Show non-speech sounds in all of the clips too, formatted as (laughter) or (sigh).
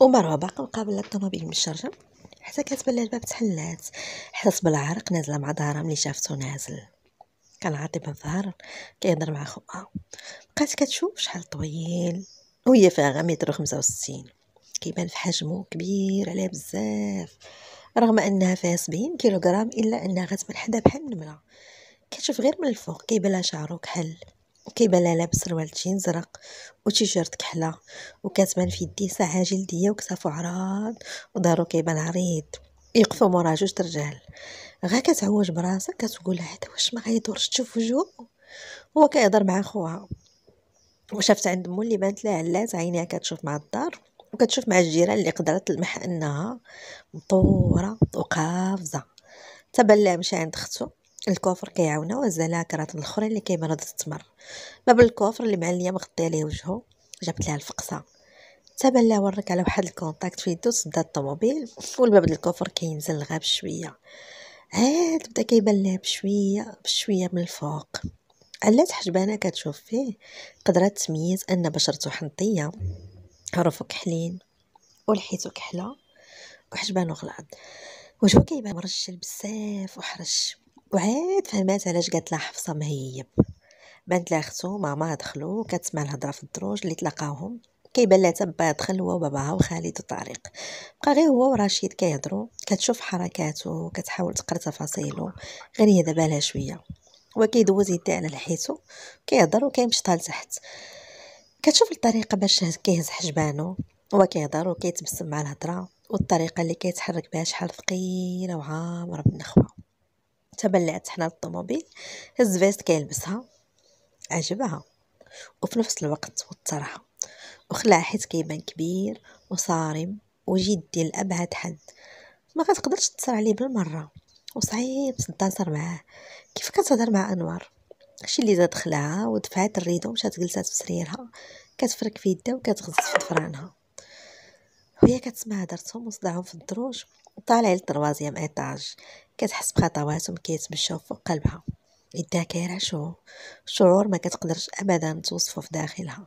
ومروه باقا مقابل الطوموبيل من حتى كتبان لها الباب تحلات حسات بالعرق نازله مع دارها ملي شافته نازل كان عاطي بالظهر كيهضر مع خوها بقات كتشوف شحال طويل وهي فيها متر وخمسة وستين كيبان في حجمه كبير عليها بزاف رغم انها فيها سبعين كيلوغرام الا انها غتبان حدا بحال النمله كتشوف غير من الفوق كيبان لها شعرو كحل كيبان لها لابس سروال جين زرق وتيشيرت كحله وكتبان في يديه ساعه جلديه وكتافو عراض ودارو كيبان عريض يقفو مورا جوج رجال غا كتعوج براسها كتقول هذا واش ما غيدورش تشوف وجهو هو كيهضر مع خوها وشافت عند مو اللي بانت لها علات عينيها كتشوف مع الدار وكتشوف مع الجيران اللي قدرت تلمح انها مطوره وقافزه تبان لها مشى عند اختو الكوفر كيعاونا كرات الاخرين اللي كيمرض التمر ما الكوفر اللي معليه مغطي عليه وجهه جابت ليها الفقصه تبان لها ورك على واحد الكونتاكت في يدو سدا الطوموبيل والباب ديال الكوفر كينزل الغاب شويه عاد بدا كيبان لها بشويه بشويه من الفوق علات حجبانه كتشوف فيه قدرات تميز ان بشرته حنطيه عرفو كحلين ولحيتو كحله وحجبانو غلاض وجهو كيبان مرجل بزاف وحرش وعاد فهمات علاش قالت لها حفصه مهيب بانت لها اختو ماما دخلو كتسمع الهضره في الدروج اللي تلاقاهم كيبان لها تبا دخل هو وباباها وخالد وطارق بقى غير هو ورشيد كيهضروا كتشوف حركاته كتحاول تقرا تفاصيله غير هي بالها شويه هو كيدوز يدي على لحيتو كيهضر وكيمشي طال تحت كتشوف الطريقه باش كيهز حجبانو هو كيهضر وكيتبسم مع الهضره والطريقه اللي كيتحرك بها شحال ثقيله وعامره بالنخوه تبلعت حنا للطوموبيل هز فيست كيلبسها عجبها وفي نفس الوقت توترها وخلع حيت كيبان كبير وصارم وجدي لابعد حد ما كتقدرش تصر عليه بالمره وصعيب تتصر معاه كيف كتهضر مع انوار هادشي اللي زاد خلعها ودفعت الريدو مشات جلسات في سريرها كتفرك في يدها وكتغز في فرانها وهي كتسمع هضرتهم وصداعهم في الدروج طالع للتروازيام ايطاج كتحس بخطواتهم كيتمشاو فوق قلبها يدها شو شعور ما كتقدرش ابدا توصفه في داخلها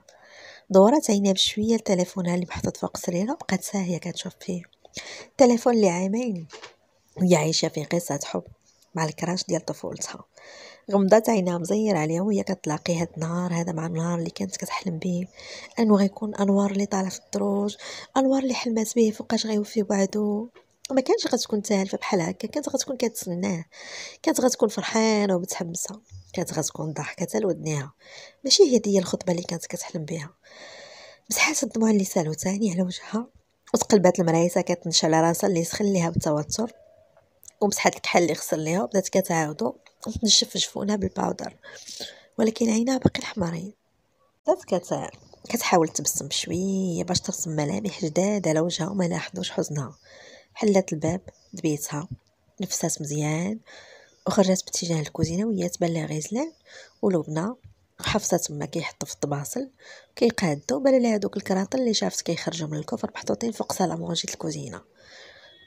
دورات عينيها بشويه لتليفونها اللي محطوط فوق سريرها بقات ساهيه كتشوف فيه تليفون اللي عامين وهي عايشه فيه قصه حب مع الكراش ديال طفولتها غمضات عينها مزير عليها وهي كتلاقي هاد النهار هذا مع النهار اللي كانت كتحلم به انه غيكون انوار اللي طالع في الدروج انوار اللي حلمات به فوقاش غيوفي بعدو وما كانش غتكون تهالفه بحال هكا كانت غتكون كتسناه كانت غتكون فرحانه ومتحمسه كانت غتكون ضحكه ودنيها ماشي هي دي الخطبه اللي كانت كتحلم بها مسحات الدموع اللي سالو تاني على وجهها وتقلبات المرايسه كتنشى على راسها اللي سخن ليها بالتوتر ومسحات الكحل اللي خسر ليها وبدات كتعاودو وتنشف جفونها بالباودر ولكن عينها باقي حمرين بدات كتعاود كتحاول تبسم شويه باش ترسم ملامح جداد على وجهها وما لاحظوش حزنها حلات الباب دبيتها نفسات مزيان وخرجت باتجاه الكوزينه وهي تبان لها غيزلان ولبنى حفصه تما كيحطو في الطباصل كيقادو بلا لها هادوك الكراطن اللي شافت كيخرجوا من الكفر محطوطين فوق مونجي الكوزينه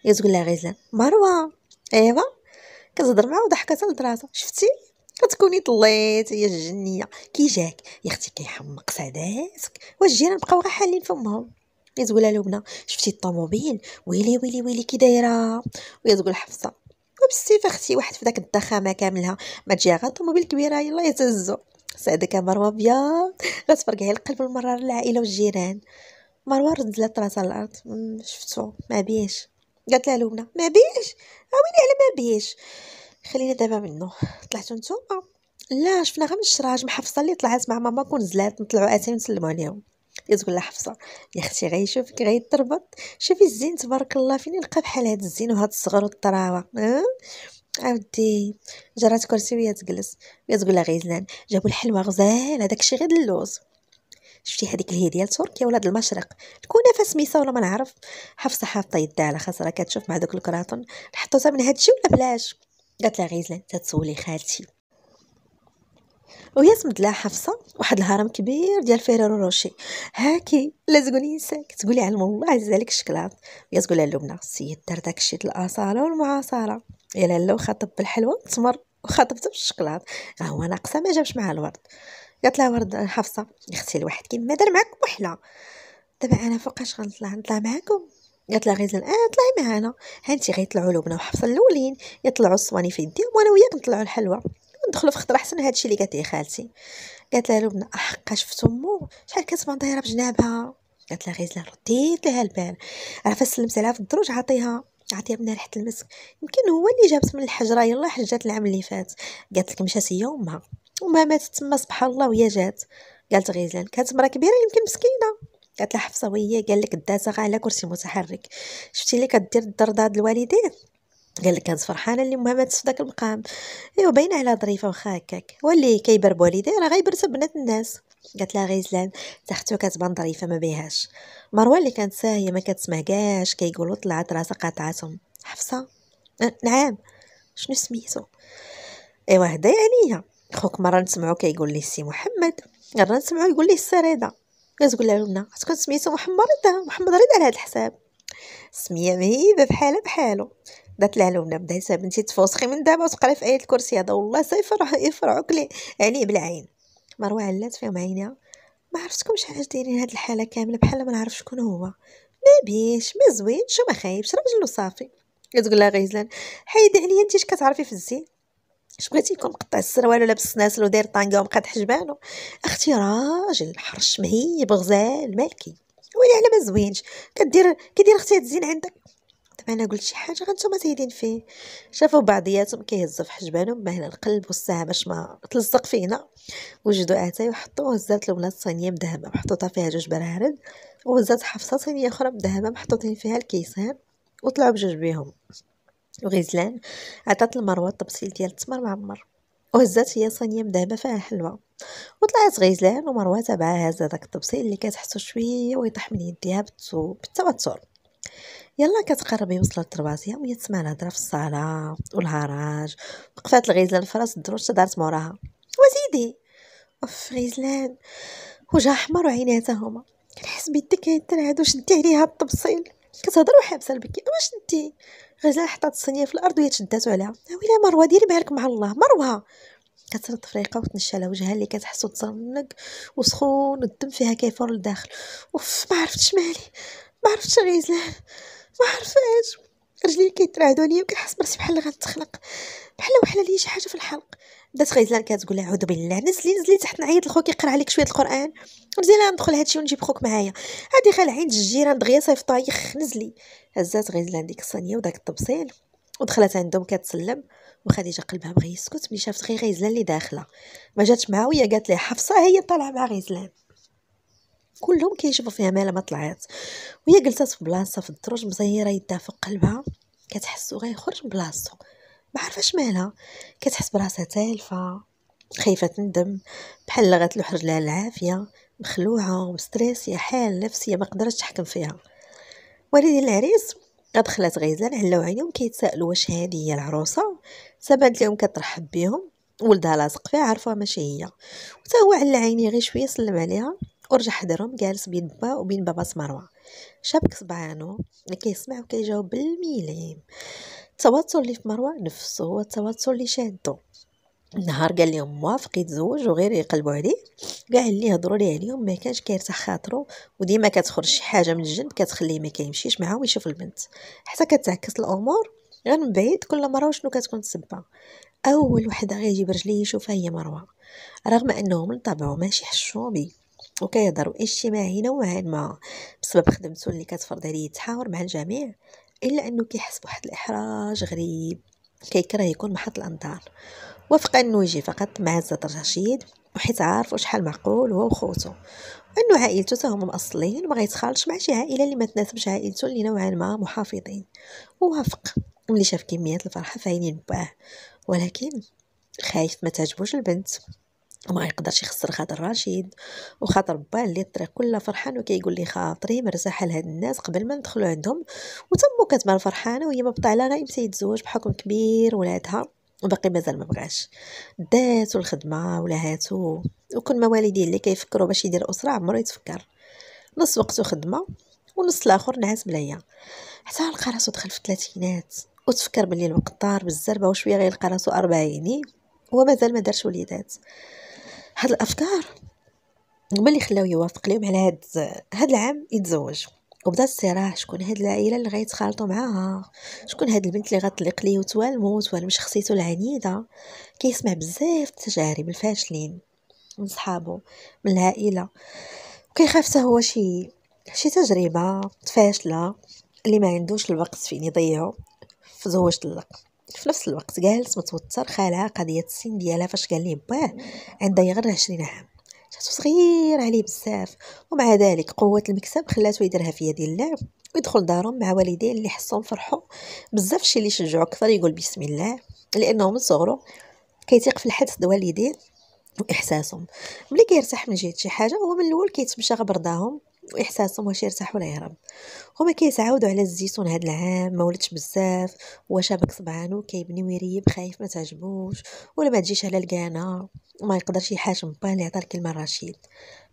هي تقول لها غيزلان مروه ايوا كتهضر معاها وضحكات لدراسه شفتي كتكوني طليتي يا الجنيه كي جاك يا اختي كيحمق سعداتك واش جينا بقاو غير حالين فمهم يا تقول لبنى شفتي الطوموبيل ويلي ويلي ويلي كي دايره ويا تقول حفصه وبالسيف اختي واحد في داك الضخامه كاملها ما تجي غير طوموبيل كبيره يلا يتهزو سعدك يا مروه بيض غتفرقعي القلب المرار العائله والجيران مروه ردت لها راسها الارض شفتو ما بيش قالت لها لبنى ما بيش عاوني آه، على ما بيش خلينا دابا منه طلعتو نتوما لا شفنا غير من الشراج محفصه اللي طلعت مع ماما كون زلات نطلعوا اتاي ونسلموا عليهم كتقول لها حفصه يا اختي غيشوفك غيتربط شوفي الزين تبارك الله فين يلقى بحال هاد الزين وهاد الصغر والطراوه أه؟ عاودي جرات كرسي وهي تجلس وهي تقول لها غيزلان جابوا الحلوه غزال هذاك الشيء غير اللوز شفتي هذيك الهي ديال تركيا ولا المشرق الكنافه ميسا ولا ما نعرف حفصه حاطه يدها على خاطرها كتشوف مع دوك الكراطون حطوها من هادشي ولا بلاش قالت لها غيزلان تتسولي خالتي سمد لها حفصه واحد الهرم كبير ديال فيريرو روشي هاكي لا تقولي ينساك تقولي علم الله عز عليك الشكلاط هي تقول لها لبنى السيد دار داكشي ديال الاصاله والمعاصره يا لالا وخاطب بالحلوه تمر وخاطبته بالشكلاط ها هو ناقصه ما جابش معها الورد قالت لها ورد حفصه اختي الواحد كيما دار معاك بوحله دابا انا فوقاش غنطلع نطلع معاكم قالت لها غيزلان اه طلعي معانا هانتي غيطلعوا لبنى وحفصه الاولين يطلعوا الصواني في يديهم وانا وياك نطلعوا الحلوه ندخلوا في خطره احسن هادشي اللي قالت لي خالتي قالت لها لبنى احقا شفت امو شحال كتبان دايره بجنابها قالت لها غيزله رديت لها البال راه فسلمت عليها في الدروج عطيها عطيها بنا ريحه المسك يمكن هو اللي جابت من الحجره يلا حجات العام اللي فات قالت لك مشات هي امها وما ماتت تما سبحان الله وهي جات قالت غيزلان كانت مرا كبيره يمكن مسكينه قالت لها حفصه وهي قال لك داتها على كرسي متحرك شفتي اللي كدير الدرداد الوالدين قال لك كانت فرحانه اللي امها ماتت في ذاك المقام ايوا باينه على ظريفه واخا هكاك واللي كيبر بوالديه راه غيبرت بنات الناس قالت لها غيزلان تحتو كتبان ظريفه ما بيهاش مروه اللي كانت ساهيه ما كتسمعكاش كاش كيقولوا طلعت راسها قاطعتهم حفصه أه، نعم شنو سميتو ايوا هدا عليا خوك مره نسمعو كيقول لي سي محمد مره نسمعو يقول لي السريده تقول لها لنا تكون سميتو محمد رضا محمد رضا على هاد الحساب سميه مهيبه بحالها بحالو طلع لهم بدا بنتي تفوسخي من دابا وتقري في آية الكرسي هذا والله سيفرح يفرعك لي عليه بالعين مروة علات فيهم عينيها ما عرفتكمش علاش دايرين هاد الحالة كاملة بحال ما نعرف شكون هو ما بيش ما شو ما خايبش راجل وصافي كتقول لها غيزلان حيدي عليا انت اش كتعرفي في الزين اش بغيتي يكون مقطع السروال ولابس السناسل وداير طانكا ومقاد حجبانو اختي راجل حرش مهيب غزال مالكي ويلي على ما زوينش كدير كدير اختي تزين عندك انا قلت شي حاجه غنتوما زايدين فيه شافوا بعضياتهم كيهزوا في حجبانهم مهل القلب والساعه باش ما تلصق فينا وجدوا اتاي وحطوه هزات الولاد صينيه مذهبه محطوطه فيها جوج برارد وهزات حفصه صينيه اخرى مذهبه محطوطين فيها الكيسان وطلعوا بجوج بيهم وغزلان عطات المروه الطبسيل ديال التمر معمر وهزات هي صينيه مذهبه فيها حلوه وطلعت غزلان ومروه تبعها هزا داك الطبسيل اللي كتحسو شويه ويطيح من يديها بالتوتر يلا كتقرب وصلت الترباسيه وهي تسمع الهضره في الصاله والهراج وقفات الغزله الفرس الدروج تدارت موراها وزيدي اوف غزلان وجهها احمر وعيناتها هما كنحس بيدك كيتنعد وشدي عليها الطبسيل كتهضر وحابسه البكي واش انتي غزال حطات الصينيه في الارض وهي تشداتو عليها ويلا مروه ديري بالك مع الله مروه كترد فريقه وتنشى على وجهها اللي كتحسو تزنق وسخون الدم فيها كيفور لداخل اوف ما عرفتش مالي ما عرفتش غزلان ما عرفاش رجلي كيترعدوا عليا وكنحس براسي بحال غنتخنق بحال وحلا لي شي حاجه في الحلق بدات غيزلان كتقول اعوذ بالله نزلي نزلي تحت نعيط لخوك يقرا عليك شويه القران مزيان ندخل هادشي ونجيب خوك معايا هادي خال عين الجيران دغيا صيفطها يخ نزلي هزات غيزلان ديك الصينيه وداك الطبسيل ودخلت عندهم كتسلم وخديجه قلبها بغى يسكت ملي شافت غير غيزلان اللي داخله ما جاتش معاويه قالت ليه حفصه هي طالعه مع غيزلان كلهم كيشوفوا فيها مالا ما طلعت وهي جلسات في بلاصه في الدرج مزيره يدها في قلبها كتحسو غيخرج من بلاصتو ما عرفاش مالها كتحس براسها تالفه خايفه تندم بحال اللي غتلوح رجلها العافيه مخلوعه يا حال نفسيه ما قدرتش تحكم فيها والدي العريس دخلت غيزان علاو عينيهم كيتسائلوا واش هذه هي العروسه سبانت لهم كترحب بهم ولدها لاصق فيها عرفوها ماشي هي وتا هو على عينيه غير شويه سلم عليها ورجع حضرهم جالس بين با وبين بابا سمروه شابك صبعانو كيسمع وكيجاوب بالميليم التوتر اللي في مروة نفسه هو التوتر اللي شادو نهار قال لهم موافق يتزوج وغير يقلبوا عليه كاع اللي هضروا ليه عليهم ما كانش كيرتاح خاطرو وديما كتخرج شي حاجه من الجنب كتخليه ما كيمشيش معاهم يشوف البنت حتى كتعكس الامور غير من بعيد كل مره وشنو كتكون السبه اول وحده غيجي برجليه يشوفها هي مروه رغم انه من طبعه ماشي حشومي وكيهضروا اجتماعي نوعا ما بسبب خدمته اللي كتفرض عليه يتحاور مع الجميع الا انه كيحس بواحد الاحراج غريب كيكره يكون محط الانظار وافق انه يجي فقط مع زاد رشيد وحيت عارف شحال معقول هو وخوتو انه عائلته حتى هما مأصلين ما غيتخالطش مع شي عائله اللي ما تناسبش عائلته اللي نوعا ما محافظين ووافق ملي شاف كميه الفرحه في عينين باه ولكن خايف ما تعجبوش البنت وما يقدرش يخسر خاطر رشيد وخاطر با اللي الطريق كله فرحان وكيقول لي خاطري مرتاحه لهاد الناس قبل ما ندخلوا عندهم وتمو كتبان فرحانه وهي مبطى على غير يتزوج بحكم كبير ولادها وباقي مازال ما بغاش داتو الخدمه هاتو وكل مواليدي والديه اللي كيفكروا باش يدير اسره عمره يتفكر نص وقته خدمه ونص الاخر نعس بلايا حتى لقى راسو دخل في الثلاثينات وتفكر بلي الوقت طار بالزربه وشويه لقى راسو اربعيني ومازال ما دارش وليدات هاد الافكار هما اللي خلاو يوافق ليهم على هاد هاد العام يتزوج وبدا الصراع آه، شكون هاد العائله اللي غيتخالطوا معاها شكون هاد البنت اللي غتطلق ليه وتوالمو وتوالم شخصيته العنيده كيسمع بزاف التجارب الفاشلين من صحابو من العائله وكيخاف حتى هو شي شي تجربه فاشله اللي ما عندوش الوقت فين يضيعو في زوج طلق في نفس الوقت جالس متوتر خالها قضية السن ديالها فاش قال لي باه عندها غير عشرين عام شاتو صغير عليه بزاف ومع ذلك قوة المكسب خلاتو يديرها في يد الله ويدخل دارهم مع والديه اللي حسهم فرحوا بزاف شي اللي شجعو كثر يقول بسم الله لانه من صغرو كيتيق في الحدس والديه واحساسهم ملي كيرتاح من جهه شي حاجه هو من الاول كيتمشى غبرداهم واحساسهم واش يرتاح ولا يهرب هما كيتعاودوا على الزيتون هاد العام ما ولدش بزاف وشابك صبعانو كيبني ويريب خايف ما تعجبوش ولا ما تجيش على الكانه وما يقدرش يحاجم با اللي عطى الكلمه الرشيد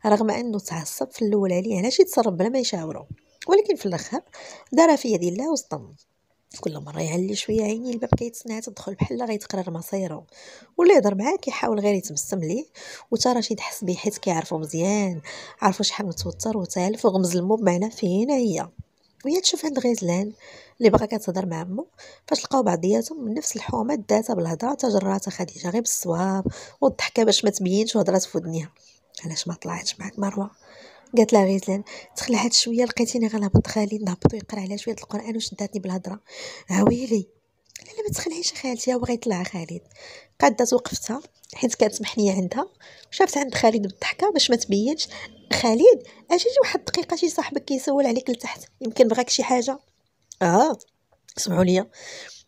رغم انه تعصب في الاول عليه علاش يتسرب بلا ما يشاورو ولكن في الاخر دار في يد الله وصدم كل مره يعلي شويه عيني الباب كيتسنى تدخل بحال غيتقرر مصيرو ولا يهضر معاه كيحاول غير يتبسم ليه وتا رشيد حس بيه حيت كيعرفو مزيان عرفو شحال متوتر وتالف وغمز المو بمعنى فين هي وهي تشوف عند غزلان اللي باغا كتهضر مع مو فاش لقاو بعضياتهم من نفس الحومه داتها بالهضره تجراتها خديجه غير بالصواب والضحكه باش ما تبينش وهضرات في ودنيها علاش ما طلعتش معك مروه قالت لها غزلان تخلعت شويه لقيتيني غنهبط خالي نهبط ويقرا على شويه القران وشداتني بالهضره عويلي لا لا ما تخلعيش خالتي هو غيطلع خالد قادات وقفتها حيت كانت محنيه عندها وشافت عند خالد بالضحكه باش ما تبينش خالد اجي جي واحد الدقيقه شي صاحبك كيسول عليك لتحت يمكن بغاك شي حاجه اه سمعوا لي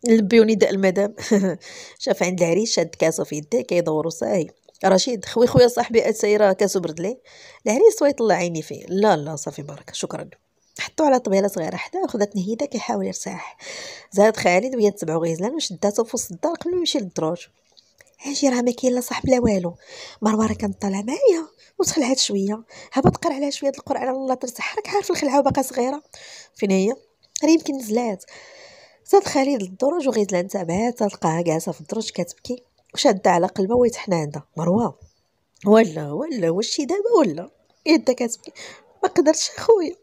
لبيو نداء المدام (laughs) شاف عند العريس شاد كاسه في يديه كيدورو ساهي رشيد خوي خويا صاحبي راه كاسو بردلي العريس ويطلع عيني فيه لا لا صافي بارك شكرا حطو على طبيله صغيره حدا وخذت نهيده كيحاول يرتاح زاد خالد وهي تبعو غيزلان وشداتو في وسط الدار قبل ما يمشي للدروج هاجي راه ما كاين لا صاحب لا والو مروه كانت طالعه معايا وتخلعات شويه هبط قر عليها شويه القران على الله ترتاح راك عارف الخلعه وباقا صغيره فين هي راه يمكن نزلات زاد خالد للدروج وغيزلان تابعات تلقاها جالسه في الدروج كتبكي وشادة على قلبها وهي تحنا عندها مروة ولا ولا وشي دابا ولا يدا كتبكي ما قدرتش اخويا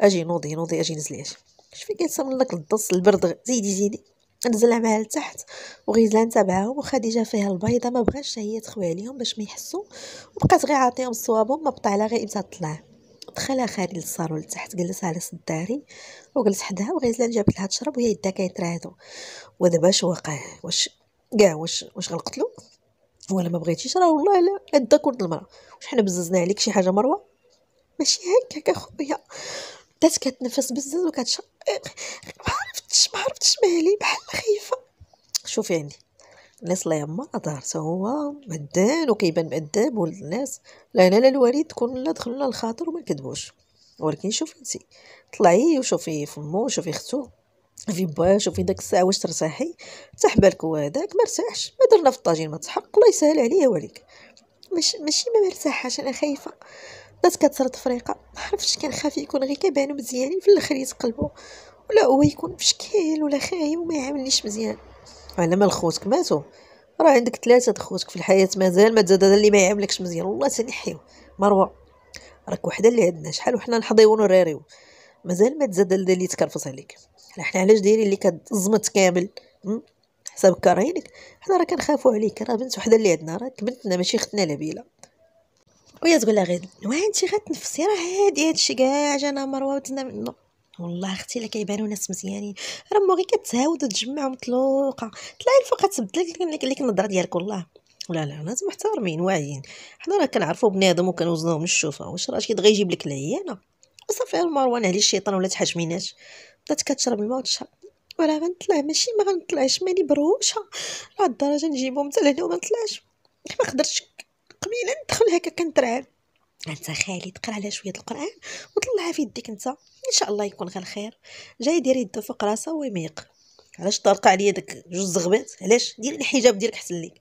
اجي نوضي نوضي اجي نزلي اجي شفي كيتسمن لك الدص البرد زيدي زيدي نزلها معاها لتحت وغيزلان تبعهم وخديجه فيها البيضه ما بغاش هي تخوي عليهم باش ما يحسوا وبقات غير عاطيهم صوابهم ما بطالها غير امتى طلع دخلها خالد للصالون لتحت جلس على صد وجلس حدها وغيزلان جابت لها تشرب وهي يدها كيترعدو ودابا اش وقع واش كاع واش واش غنقتلو ولا ما بغيتيش راه والله لا ادا كرد المراه واش حنا بززنا عليك شي حاجه مروه ماشي هكاك اخويا بدات كتنفس بزز وكتشق ما عرفتش ما عرفتش مالي بحال خايفه شوفي عندي الناس الله يما ظهر هو مدان وكيبان مأدب ولد الناس لا لا لا الوالد تكون لا دخلنا الخاطر وما كذبوش ولكن شوفي انت طلعي وشوفي فمو وشوفي ختو في با شوفي داك الساعه واش ترتاحي تاح بالك وهذاك ما رتاحش ما درنا في الطاجين ما تحق الله يسهل عليا وليك مش ماشي ما مرتاحاش انا خايفه بدات كتصير تفريقه ما عرفتش خاف يكون غير كيبانو مزيانين في الاخر يتقلبوا ولا هو يكون فشكيل ولا خايم وما يعاملنيش مزيان على مال خوتك ماتوا راه عندك ثلاثه خوتك في الحياه مازال ما تزاد اللي ما يعاملكش مزيان والله تنحيو مروه راك وحده اللي عندنا شحال وحنا نحضيو ونريريو مازال ما تزاد اللي تكرفص عليك حنا علاش دايرين اللي كتزمت كامل حساب كارهينك حنا راه كنخافوا عليك راه بنت وحده اللي عندنا راك بنتنا ماشي ختنا لبيله ويا تقول لها غير وين انت غتنفسي راه هادي هادشي كاع جانا مروه وتنا والله اختي لا كيبانوا ناس مزيانين راه مو غير كتهاود وتجمع مطلوقه طلعي الفوق تبدل لك, لك النظره ديالك والله لا لا ناس محترمين واعيين حنا راه كنعرفوا بنادم وكنوزنوه من الشوفه واش راه كيد يجيب لك العيانه وصافي مروان عليه الشيطان ولا تحجمينات بدات كتشرب الماء وتشرب ولا غنطلع ماشي ما غنطلعش ماني بروشه لهاد الدرجه نجيبو حتى لهنا وما نطلعش ما قدرتش قبيله ندخل هكا كنترعب انت خالد قرا على شويه القران وطلعها في يديك انت ان شاء الله يكون غير الخير جاي دير يدو فوق راسها ويميق علاش طرق عليا داك جوج زغبات علاش دير الحجاب ديالك حسن ليك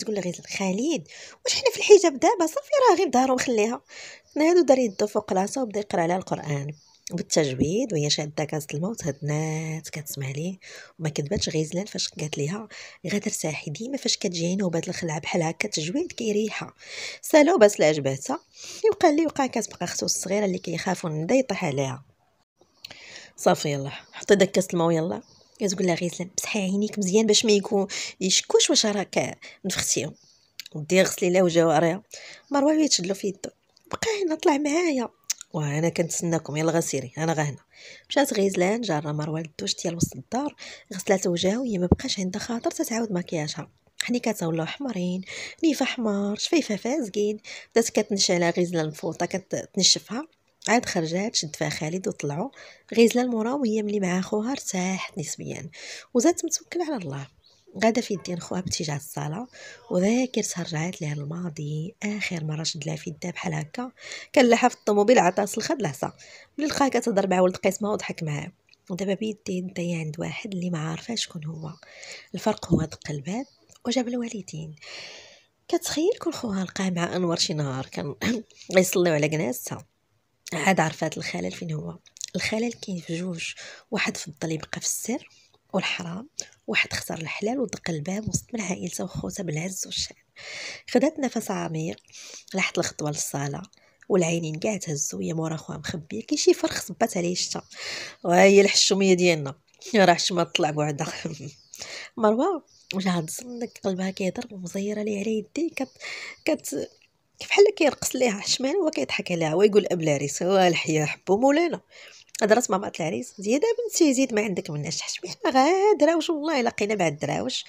تقول لي غير خالد واش حنا في الحجاب دابا صافي راه غير دارو مخليها هادو يدو فوق راسه وبدا يقرا على القران بالتجويد وهي شاده كاسة الموت هدنات كتسمع ليه وما كذبتش غيزلان فاش قالت ليها غادر ساحي ديما فاش كتجي نوبات الخلعه بحال هكا تجويد كيريحها سالو بس لعجباتها يبقى اللي وقع كتبقى خصو الصغيره اللي كيخافوا ندا يطيح عليها صافي يلا حطي داك كاس الماء يلا كتقول لها غيزلان مسحي عينيك مزيان باش ما يكون يشكوش واش راك نفختيهم ودي غسلي لها وجهها مروه يتشدلو في يدو بقى هنا طلع معايا وانا كنتسناكم يلا غسيري انا غهنا مشات غيزلان جارنا مروه للدوش ديال وسط الدار غسلات وجهها وهي ما بقاش عندها خاطر تتعاود مكياجها حنيكاتها ولاو حمرين نيفا حمار شفيفه فازقين بدات كتنش على غيزلان الفوطه كتنشفها عاد خرجات شد فيها خالد وطلعوا غيزلان مورا وهي ملي مع خوها ارتاحت نسبيا وزادت متوكله على الله غادا في يدي خوها باتجاه الصاله وذاكرتها رجعات ليها الماضي اخر مره شد لها في يدها بحال هكا كان لها في الطوموبيل عطاها سلخه العصا ملي لقاها كتهضر مع ولد قسمه وضحك معاه ودابا بيدي نتايا عند واحد اللي ما عارفه شكون هو الفرق هو دق الباب وجاب الوالدين كتخيل كل خوها لقاه مع انور شي نهار كان غيصليو (coughs) على كناستها عاد عرفات الخلل فين هو الخلل كاين في جوج واحد فضل يبقى في السر والحرام واحد خسر الحلال ودق الباب وسط من عائلته وخوته بالعز والشان خدات نفس عميق لاحت الخطوه للصاله والعينين كاع تهزو هي مورا خوها مخبيه كاين شي فرخ صبات عليه الشتا وهي الحشوميه ديالنا راه الشما طلع بعدا (laughs) مروه وجهها تصنك قلبها كيضرب ومزيره ليه على يديه كت كت كيف بحال كيرقص ليها الشمال هو كيضحك عليها ويقول اب العريس هو الحياه حبو مولانا هضرت مع بعض العريس زياده بنتي زيد ما عندك مناش تحشمي حنا غادراوش والله لقينا بعد دراوش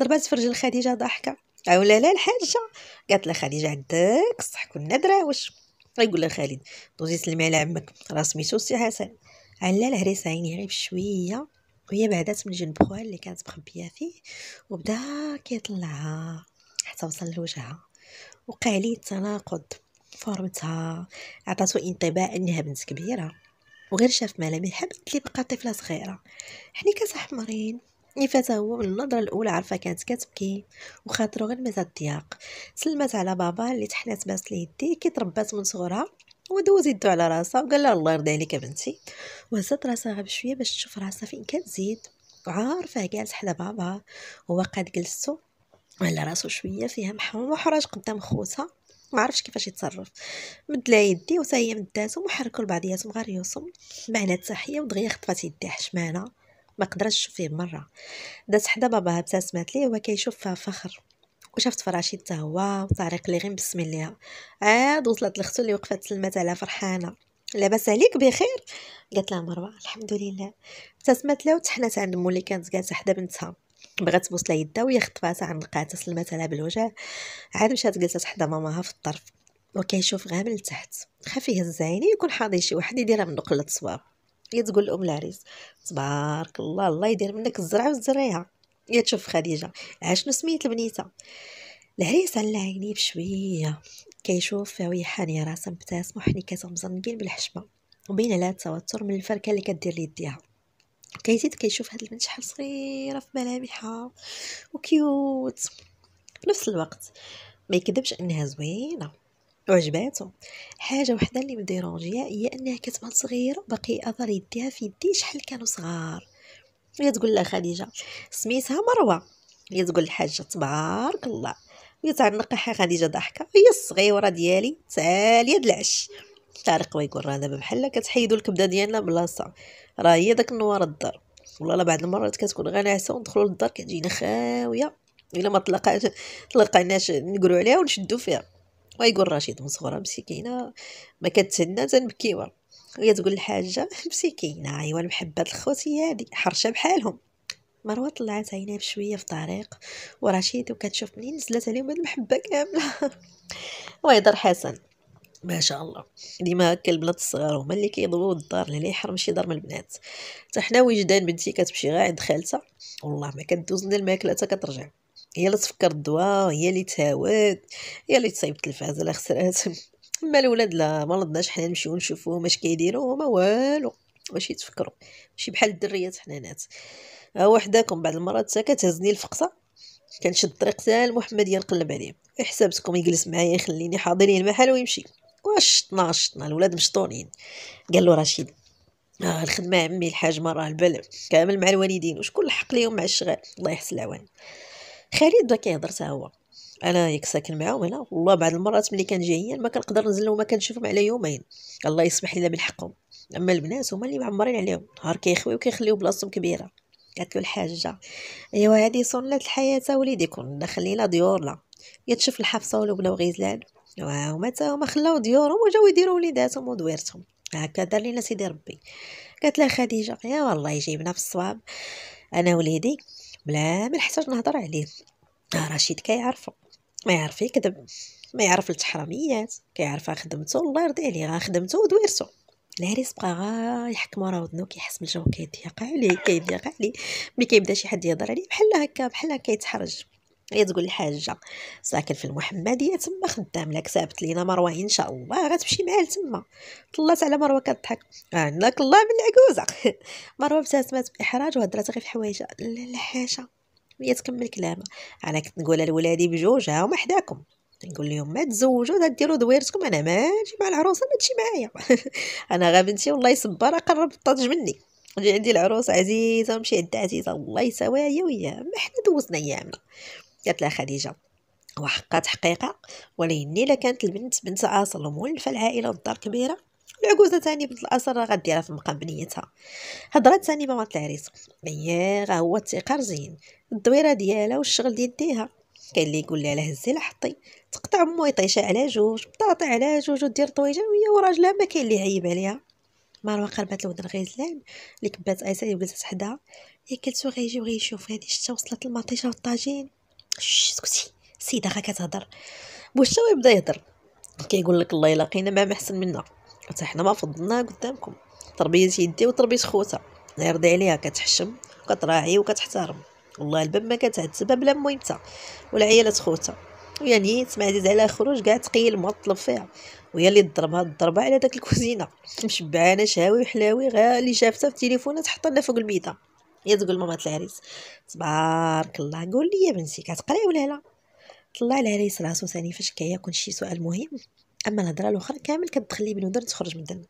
ضربات فرج الخديجة خديجه ضحكه او لا لا الحاجه قالت لها خديجه عندك الصح كنا دراوش غيقول لها خالد دوزي سلمي على عمك راه سميتو سي حسن علا العريس عيني غير بشويه وهي بعدات من جنب خوها اللي كانت مخبيه فيه وبدا كيطلعها حتى وصل لوجهها وقع لي التناقض فورمتها عطاتو انطباع انها بنت كبيره وغير شاف ملامحها بنت اللي بقى طفله صغيره حني كتحمرين فات هو من النظره الاولى عرفها كانت كتبكي وخاطرو غير مزال ضياق سلمت على بابا اللي تحنات باس ليه يديه تربات من صغرها ودوز يدو على راسها وقال لها الله يرضي عليك بنتي وهزات راسها بشويه باش تشوف راسها فين كتزيد وعارفه جالس حدا بابا هو قاد جلسو على راسو شويه فيها محروم وحرج قدام خوتها ما عرفش كيفاش يتصرف لها يدي وتا هي مداتهم وحركوا لبعضياتهم غير يوصم معنا التحيه ودغيا خطفات يدي حشمانه ما قدرتش تشوف فيه مره دات حدا باباها ابتسمات ليه وهو كيشوف فيها فخر وشافت فراشيد حتى هو وطريق اللي غير بسم ليها عاد وصلت لختو اللي وقفت سلمات عليها فرحانه لاباس عليك بخير قالت لها مروه الحمد لله ابتسمت لها وتحنات عند مولي كانت جالسه حدا بنتها بغات تبوس لها يدها وهي خطفاتها عند القاعده سلماتها لها بالوجه عاد مشات جلسات حدا ماماها في الطرف وكيشوف غير من التحت خاف يهز عيني يكون حاضي شي واحد يديرها من نقله الصواب هي تقول لام العريس تبارك الله الله يدير منك الزرعه وتزريها هي تشوف خديجه عاشنو سميت البنيته العريس على عينيه بشويه كيشوف فيها وهي حانيه راسها مبتسمه وحنكاتها مزنقين بالحشمه وبين لها التوتر من الفركه اللي كدير ليديها كيزيد كيشوف هاد البنت شحال صغيره في ملامحها وكيوت في نفس الوقت ما يكذبش انها زوينه وعجباتو حاجه وحده اللي مديرونجيا هي انها كتبان صغيره باقي اظهر يديها في يدي شحال كانوا صغار هي تقول لها خديجه سميتها مروه هي تقول الحاجه تبارك الله تعنقها خديجه ضحكه هي الصغيره ديالي تاليه دلعش تاع ويقول راه دابا بحال كتحيدوا الكبده ديالنا بلاصه راه هي داك النوار الدار والله بعض المرات كتكون نعسه وندخلوا للدار كتجينا خاويه الا ما طلقات طلقناش نقولوا عليها ونشدو فيها ويقول رشيد من صغرها مسكينه ما كتسنى تنبكيوها هي تقول الحاجه (laughs) مسكينه ايوا الخوت الخوتي هادي حرشه بحالهم مروه طلعت عينيها بشويه في طريق ورشيد وكتشوف منين نزلت عليهم هاد المحبه كامله (laughs) ويضر حسن ما شاء الله ديما هكا البنات الصغار هما اللي كيضربوا الدار اللي يحرم شي من البنات حتى حنا وجدان بنتي كتمشي غير عند خالتها والله ما كدوز لنا الماكله حتى كترجع هي اللي تفكر الدواء هي اللي تهاود هي اللي تصايب التلفازه لا خسرات (laughs) اما الولاد لا ما رضناش حنا نمشيو نشوفو اش كيديروا هما والو واش يتفكروا ماشي بحال الدريات حنانات ها وحداكم بعض المرات حتى كتهزني الفقصه كنشد الطريق تاع محمد ينقلب عليه حسابتكم يجلس معايا يخليني حاضرين المحل ويمشي وشطنا شطنا الولاد مشطونين قال له رشيد آه الخدمة عمي الحاج مرة البلع كامل مع الوالدين وشكون الحق ليهم مع الشغال الله يحسن العوان خالد بدا كيهضر حتى هو انا ياك ساكن معاهم هنا والله بعض المرات ملي كان جايين ما كنقدر نزل وما كنشوفهم على يومين الله يسمح لنا من حقهم اما البنات هما اللي معمرين عليهم نهار كيخويو وكيخليو بلاصتهم كبيره قالت له الحاجه ايوا هذه سنه الحياه وليدي كون دخلينا ديورنا يا تشوف الحفصه ولا بلاو وهما تا هما خلاو ديورهم وجاو يديروا وليداتهم ودويرتهم هكا دار لينا سيدي ربي قالت لها خديجه يا والله يجيبنا في الصواب انا وليدي بلا ما نحتاج نهضر عليه آه، رشيد كيعرفو ما يعرف يكذب ما يعرف التحرميات كيعرف آه، خدمته الله يرضي عليه آه، خدمته ودويرته العريس بقى غا يحكم راه ودنو كيحس بالجو كيضيق عليه كيضيق عليه ملي كيبدا شي حد يهضر عليه بحال هكا بحال هكا يتحرج هي تقول الحاجه ساكن في المحمديه تما خدام لك سابت لينا مروه ان شاء الله غتمشي معاه تما طلعت على مروه كضحك عندك الله من العكوزه (laughs) مروه ابتسمت باحراج وهضرات غير في حوايجها لا هي حاجه تكمل كلامها انا كنت نقولها لولادي بجوج ها هما حداكم نقول لهم ما تزوجوا دا ديروا دويرتكم انا ما نجي مع العروسه ما تجي معايا (laughs) انا غا بنتي والله يصبر قرب الطاج مني نجي عندي العروس عزيزه ونمشي عند عزيزه والله سوايا وياها ما حنا دوزنا ايامنا قالت لها خديجه وحقا تحقيقة وليني كانت البنت بنت أصل ومولفة العائلة والدار كبيرة العجوزة تاني بنت الأصل راه غديرها في مقام بنيتها هضرات تاني مع العريس هي إيه، غا هو التيقار زين الدويرة ديالها والشغل ديال ديها كاين اللي يقول لها هزي لحطي تقطع مو يطيشة على جوج بطاطا على جوج ودير طويجة وهي وراجلها ما كاين اللي يعيب عليها مروه قربات الودن غيزلان اللي كبات ايسا وجلست حداها هي إيه، كلتو غيجي وغيشوف هادي شتا وصلت المطيشه والطاجين اسكتي السيده راه كتهضر هو يبدا يهضر كيقول لك الله الا لقينا ما محسن منا حتى حنا ما فضلنا قدامكم تربيه يدي وتربيه خوتها الله يرضي عليها كتحشم وكتراعي وكتحترم والله الباب ما كتعتبها بلا مهمتها ولا عيالات خوتها يعني نيت عزيز عليها خروج كاع تقيل مطلب فيها وهي اللي ضربها الضربه على داك الكوزينه مشبعانه شهاوي وحلاوي غا اللي شافتها في التليفونات لنا فوق الميده هي تقول ماما العريس تبارك الله قول لي يا بنتي كتقري ولا لا طلع العريس راسو ثاني فاش كيكون شي سؤال مهم اما الهضره الاخرى كامل كتدخل بنو بنودر تخرج من دن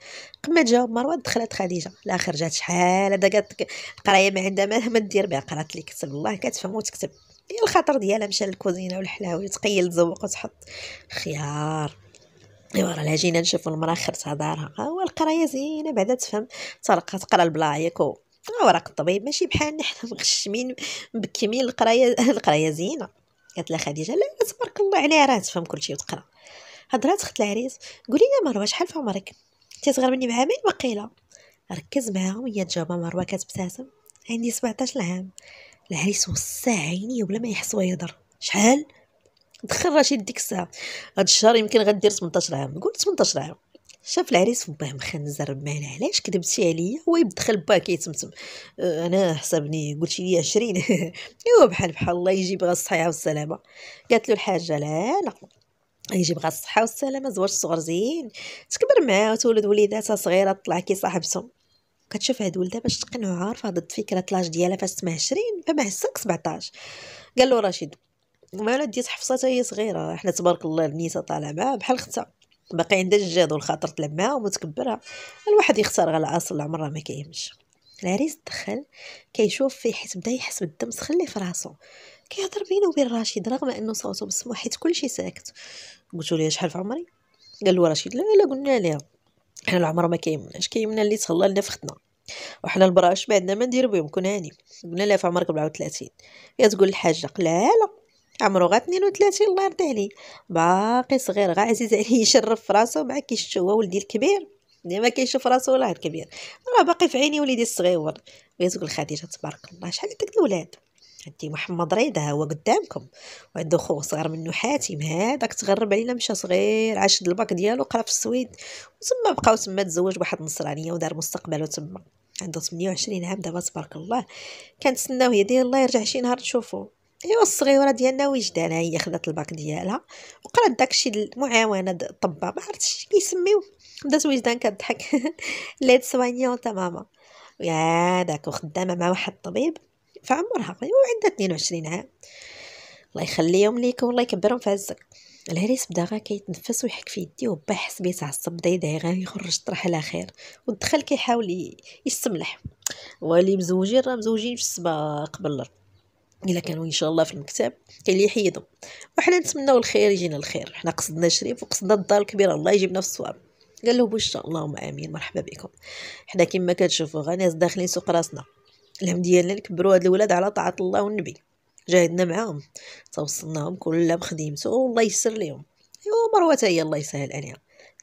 قما تجاوب مروه دخلت خديجه الاخر جات شحال هذا قالت قرايه ما عندها ما دير بها قرات لي كتب الله كتفهم وتكتب هي الخاطر ديالها مشى للكوزينه والحلاوي تقيل تزوق وتحط خيار ايوا راه العجينه نشوفوا المراه خرتها دارها ها آه، هو القرايه زينه بعدا تفهم تلقى تقرا البلايك اوراق الطبيب ماشي بحالنا حنا (laughs) مغشمين مبكمين القرايه القرايه زينه قالت لها خديجه لا تبارك الله عليها راه تفهم كلشي وتقرا هضرات اخت العريس قولي لي مروه شحال في عمرك انت صغر مني بعامين وقيله ركز معاها وهي تجاوبها مروه كتبتسم عندي 17 عام العريس وسع عينيه ولا ما يحس يهضر شحال دخل رشيد ديك الساعه هاد الشهر يمكن غدير 18 عام قول 18 عام شاف العريس باه مخنزر بمعنى علاش كذبتي عليا هو يدخل باه كيتمتم آه، انا حسبني قلتي لي 20 (laughs) ايوا بحال بحال الله يجيب غير الصحه والسلامه قالت له الحاجه لا لا يجيب غير الصحه والسلامه زواج صغر زين تكبر معاه وتولد وليداتها صغيره تطلع كي صاحبتهم كتشوف هاد ولدها باش تقنعو عارفه ضد فكره لاج ديالها فاش تسمع 20 فما عساك 17 قال له رشيد مالا ديت حفصه هي صغيره حنا تبارك الله النيسه طالعه معاه بحال ختها باقي عندها الجاد والخاطر تلعب معاها ومتكبرها الواحد يختار غير الاصل العمر ما كيهمش العريس دخل كيشوف فيه حيت بدا يحس بالدم سخن ليه في راسو كيهضر بينه وبين رشيد رغم انه صوته مسموع حيت كلشي ساكت قلت له شحال في عمري قال له رشيد لا لا قلنا ليها حنا العمر ما كيمناش كيمنا اللي تهلا لنا في ختنا وحنا البراش بعدنا ما ندير بهم كون هاني قلنا لها في عمرك 34 يا تقول الحاجه قال لا عمرو غا 32 الله يرضي عليه باقي صغير غا عزيز عليه (laughs) يشرف في راسو مع كيشتو هو ولدي الكبير ديما كيشوف راسو والله الكبير راه باقي في عيني وليدي الصغيور ويزوق خديجه تبارك الله شحال عندك الاولاد عندي محمد رضا هو قدامكم وعنده خو صغير منو حاتم هذاك تغرب علينا مشى صغير عاشد الباك ديالو قرا في السويد وتما بقاو تما تزوج بواحد النصرانيه ودار مستقبله تما عندو 28 عام دابا تبارك الله كنتسناو يديه الله يرجع شي نهار نشوفو ايوا الصغيره ديالنا وجدانها هي خدات الباك ديالها وقرات داكشي المعاونه الطبه ما عرفتش كيسميو بدات وجدان كضحك (laughs) ليت سوانيون تا ماما يا داك وخدامه مع واحد الطبيب في عمرها أيوة، عندها 22 عام الله يخليهم ليك والله يكبرهم في عزك الهريس بدا غا كيتنفس ويحك في يديه وبا حس بيه تعصب بدا يدعي غا يخرج طرح على خير ودخل كيحاول يستملح ولي مزوجين راه مزوجين في السباق الرب الا كانوا ان شاء الله في المكتب كاين اللي يحيدهم وحنا نتمناو الخير يجينا الخير حنا قصدنا شريف وقصدنا الدار الكبيره الله يجيبنا في الصواب قال له بوش اللهم امين مرحبا بكم حنا كما كتشوفوا غناس داخلين سوق راسنا الهم ديالنا نكبروا هاد الولاد على طاعه الله والنبي جاهدنا معاهم توصلناهم كل بخدمته والله يسر ليهم ايوا مروه هي الله يسهل عليها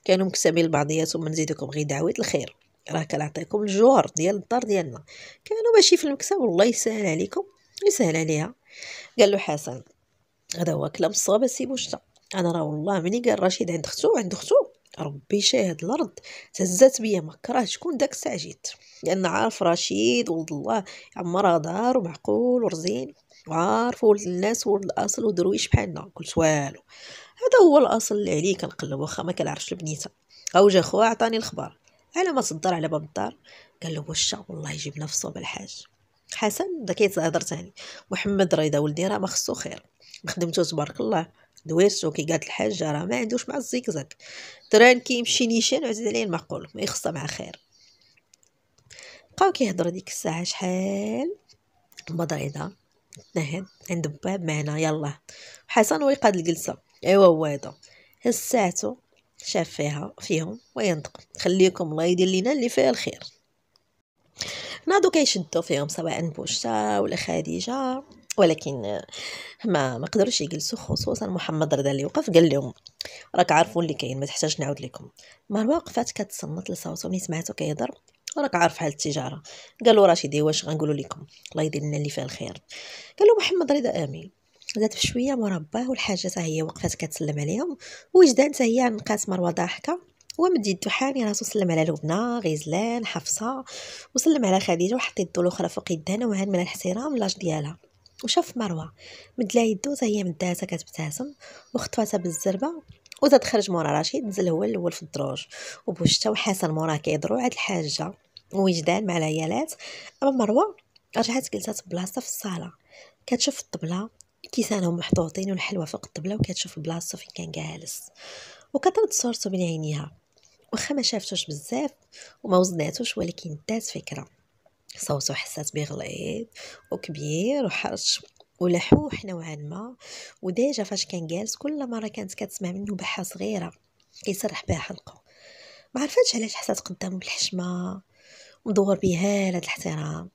كانوا مكتملين بعضياتهم نزيدكم غير دعوه الخير راه كنعطيكم الجوار ديال الدار ديالنا كانوا ماشي في المكتب والله يسهل عليكم يسهل عليها قال له حسن هذا هو كلام الصواب سي بوشتا انا راه والله ملي قال رشيد عند اختو عند اختو ربي شاهد الارض تهزات بيا ما كرهت شكون داك الساعه جيت لان عارف رشيد ولد الله عمرها دار ومعقول ورزين وعارف ولد الناس ولد الاصل ودرويش بحالنا كل والو هذا هو الاصل اللي عليه كنقلب واخا ما كنعرفش البنيته اوجا خوها عطاني الخبر على ما تدار على باب الدار قال له واش والله يجيب نفسه بالحاج حسن بدا كيتزهدر تاني محمد رضا ولدي راه ما خصو خير خدمتو تبارك الله دويرتو كي قالت الحاجه راه ما عندوش مع الزيكزاك تران كيمشي نيشان عزيز عليه المعقول ما يخصها مع خير بقاو كيهضروا ديك الساعه شحال مضريده تنهد عند باب معنا يلا حسن ويقاد الجلسه ايوا هو هذا هز شاف فيها فيهم وينطق خليكم الله يدير لينا اللي فيها الخير نادو كيشدو فيهم سواء بوشتا ولا خديجه ولكن ما ما قدروش يجلسوا خصوصا محمد رضا اللي وقف قال لهم راك عارفون اللي كاين ما تحتاج نعاود لكم مروه وقفات كتصنت لصوتو ملي سمعتو كيهضر راك عارف حال التجاره قالوا راشدي واش غنقولوا لكم الله يدير لنا اللي فيها الخير قالوا محمد رضا امين زاد بشويه مربى والحاجه حتى هي وقفات كتسلم عليهم وجدان حتى هي نقات مروه ضاحكه ومد يدو حامي راسو سلم على لبنى غزلان حفصه وسلم على خديجه وحط يدو الاخرى فوق يدها وهان من الاحترام من لاج ديالها وشاف مروه مدلا يدو حتى هي مداتها كتبتسم وخطفاتها بالزربه وزاد خرج مورا رشيد نزل هو الاول في الدروج وبوشتا وحسن مورا كيضرو عاد الحاجه وجدان مع العيالات اما مروه رجعت جلست بلاصتها في الصاله كتشوف الطبله كيسانهم محطوطين والحلوى فوق الطبله وكتشوف بلاصتو فين كان جالس وكترد صورته بين عينيها واخا ما شافتوش بزاف وما وزناتوش ولكن دات فكره صوتو حسات بغليظ غليظ وكبير وحرش ولحوح نوعا ما وديجا فاش كان جالس كل مره كانت كتسمع منه بحه صغيره كيسرح بها حلقه ما عرفتش علاش حسات قدامه بالحشمه مدور بها هذا الاحترام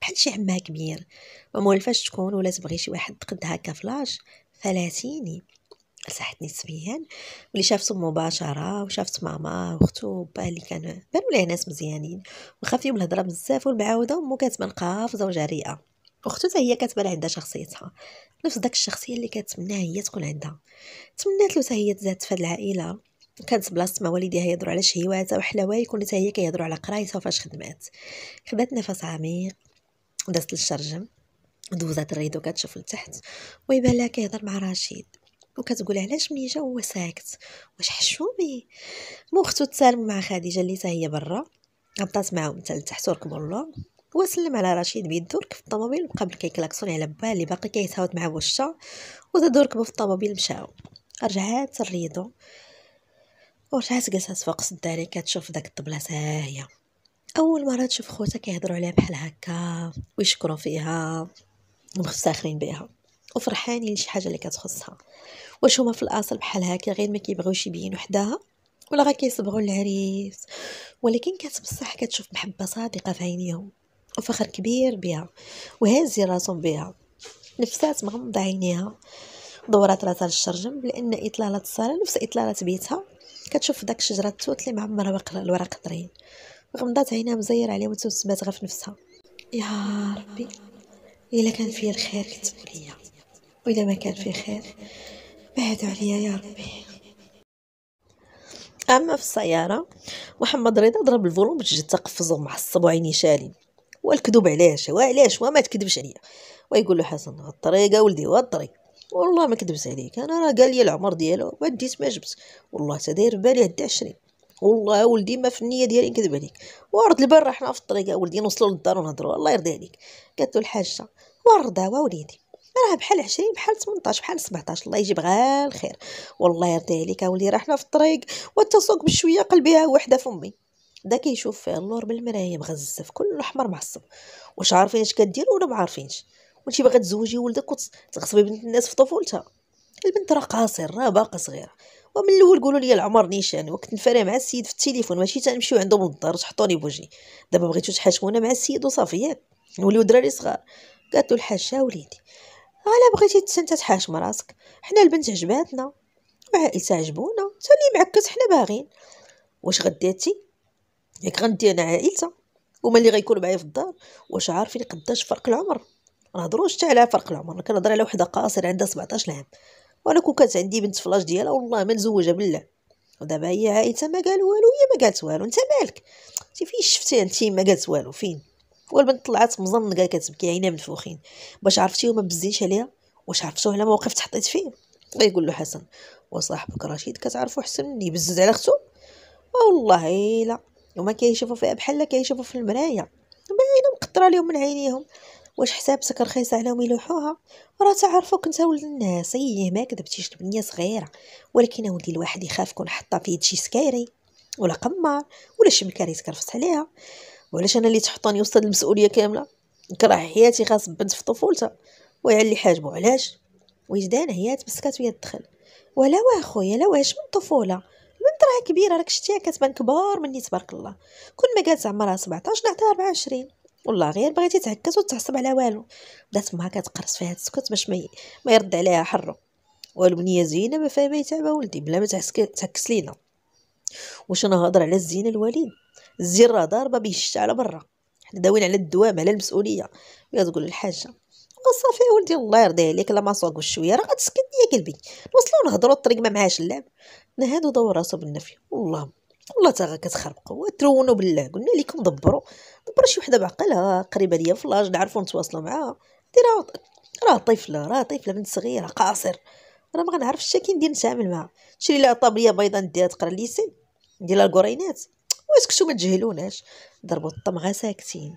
بحال شي عمها كبير ما مولفاش تكون ولا تبغي شي واحد قد هكا فلاش ثلاثيني مساحة نسبيا واللي شافته مباشرة وشافت ماما وختو وباه اللي كان بانوا ليه ناس مزيانين واخا فيهم الهضرة بزاف والمعاودة امو كتبان قافزة وجريئة اختو هي كتبان عندها شخصيتها نفس داك الشخصيه اللي كتمناها هي تكون عندها تمنات له هي تزاد في هاد العائله كانت بلاصه مع والديها يهضروا على شهيواتها وحلاوايك حتى هي كيهضروا على قرايتها وفاش خدمات خدات نفس عميق ودازت للشرجم دوزات الريدو كتشوف لتحت ويبان لها كيهضر مع رشيد وكتقول علاش ميجا هو ساكت واش حشومي مو اختو تسالم مع خديجه اللي هي برا هبطات معاهم حتى لتحت وركبوا اللور وسلم على رشيد بيدو ركب في الطوموبيل بقى بدا كيكلاكسون على با اللي باقي كيتهاوت مع بوشه وزادو ركبوا في الطوموبيل مشاو رجعات الريدو ورجعات جلسات فوق الصداري كتشوف داك الطبلات هاهية اول مره تشوف خوتها كيهضروا عليها بحال هكا ويشكروا فيها ومفتخرين بها وفرحانين لشي حاجه اللي كتخصها واش هما في الاصل بحال هكا غير ما كيبغيوش يبينوا حداها ولا غير كيصبغوا العريس ولكن كانت بصح كتشوف محبه صادقه في عينيهم وفخر كبير بها وهازي راسهم بها نفسات مغمضه عينيها دورات راسها للشرجم لان اطلاله الصاله نفس اطلاله بيتها كتشوف داك شجره التوت اللي معمره بقر الورق طرين غمضات عينها مزير عليها وتوسمات غا في نفسها يا ربي الا كان فيه الخير كتب ليا واذا ما كان فيه خير بعد عليا يا ربي اما في السياره محمد رضا ضرب الفولوم باش جات تقفز ومعصب وعيني شالين والكذوب علاش وعلاش وما تكذبش عليا ويقول له حسن الطريقه ولدي الطريق والله ما كذبت عليك انا راه قال لي العمر ديالو وديت ديت ما جبت والله تا داير بالي هدا عشرين والله ولدي ما في النيه ديالي نكذب عليك ورد البر حنا في الطريق ولدي نوصلوا للدار ونهضروا الله يرضي عليك قالت له الحاجه ورد وليدي راه بحال 20 بحال 18 بحال 17 الله يجيب غير الخير والله يرضي عليك اولي راه حنا في الطريق والتسوق بشويه قلبيها وحده فمي دا كيشوف فيها اللور بالمرايه مغزف كله احمر معصب واش عارفين اش كدير ولا ما عارفينش وانتي باغا تزوجي ولدك وتغصبي بنت الناس في طفولتها البنت راه قاصر راه باقا صغيره ومن الاول قولوا لي العمر نيشان وكنت نفرى مع السيد في التليفون ماشي تنمشيو عندهم للدار تحطوني بوجهي دابا بغيتو تحاشمونا مع السيد وصافي ياك نوليو دراري صغار قالت له الحاجه وليدي الا بغيتي انت تحاشم راسك حنا البنت عجباتنا وعائلتها عجبونا حتى معكس حنا باغين واش غديتي ياك غندي انا عائلتها هما اللي غيكونوا معايا في الدار واش عارفين قداش فرق العمر نهضروش حتى على فرق العمر كنهضر على وحده قاصر عندها 17 عام وانا كون كانت عندي بنت فلاش ديالها والله ما نزوجها بالله ودابا هي عائلتها ما قالوا والو هي ما قالت والو انت مالك انت فين شفتي انت ما قالت والو فين والبنت طلعت مزنقه كتبكي عينيها منفوخين باش عرفتي وما بزينش عليها واش عرفتوه على موقف تحطيت فيه غيقول له حسن وصاحبك رشيد كتعرفو حسن مني بزز على اختو والله لا وما كيشوفو فيها بحال كيشوفو في المرايه باينه مقطره ليهم من عينيهم واش حسابتك رخيصه عليهم يلوحوها راه تعرفوك انت ولد الناس ايه ما كذبتيش البنيه صغيره ولكن ولدي الواحد يخاف يكون حطها في يد شي سكايري ولا قمار ولا شي مكاريس تكرفس عليها وعلاش انا اللي تحطاني وسط المسؤوليه كامله نكره حياتي خاص بنت في طفولتها وهي اللي حاجبو علاش وجدان هي تمسكات ويا الدخل ولا واه خويا لا واش من طفوله البنت راها كبيره راك شتيها كتبان كبار مني تبارك الله كل ما قالت عمرها 17 نعطيها 24 والله غير بغيتي تهكز وتعصب على والو بدات مها كتقرص فيها السكوت باش ما, ما يرد عليها حره والبنيه زينه ما فاهمه ما ولدي بلا ما تحكس لينا واش انا هضر على الزينه الوالد الزره ضاربه به على برا حنا داوين على الدوام على المسؤوليه ويا تقول الحاجه وصافي ولدي الله يرضي عليك لا ما صوق شويه راه غتسكت يا قلبي نوصلو نهضروا الطريق ما معاش اللعب نهاد دور راسو بالنفي والله والله تا غا كتخربقوا وترونوا بالله قلنا لكم دبروا دبروا شي وحده بعقلها قريبه ليا في اللاج نعرفوا نتواصلوا معاها ديرها راه طفله راه طفله بنت صغيره قاصر راه ما غنعرفش كي ندير نتعامل معاها شري لها طابليه بيضاء نديها تقرا ليسي ندير لها الكورينات واسكتو ما تجهلوناش ضربوا الطمغه ساكتين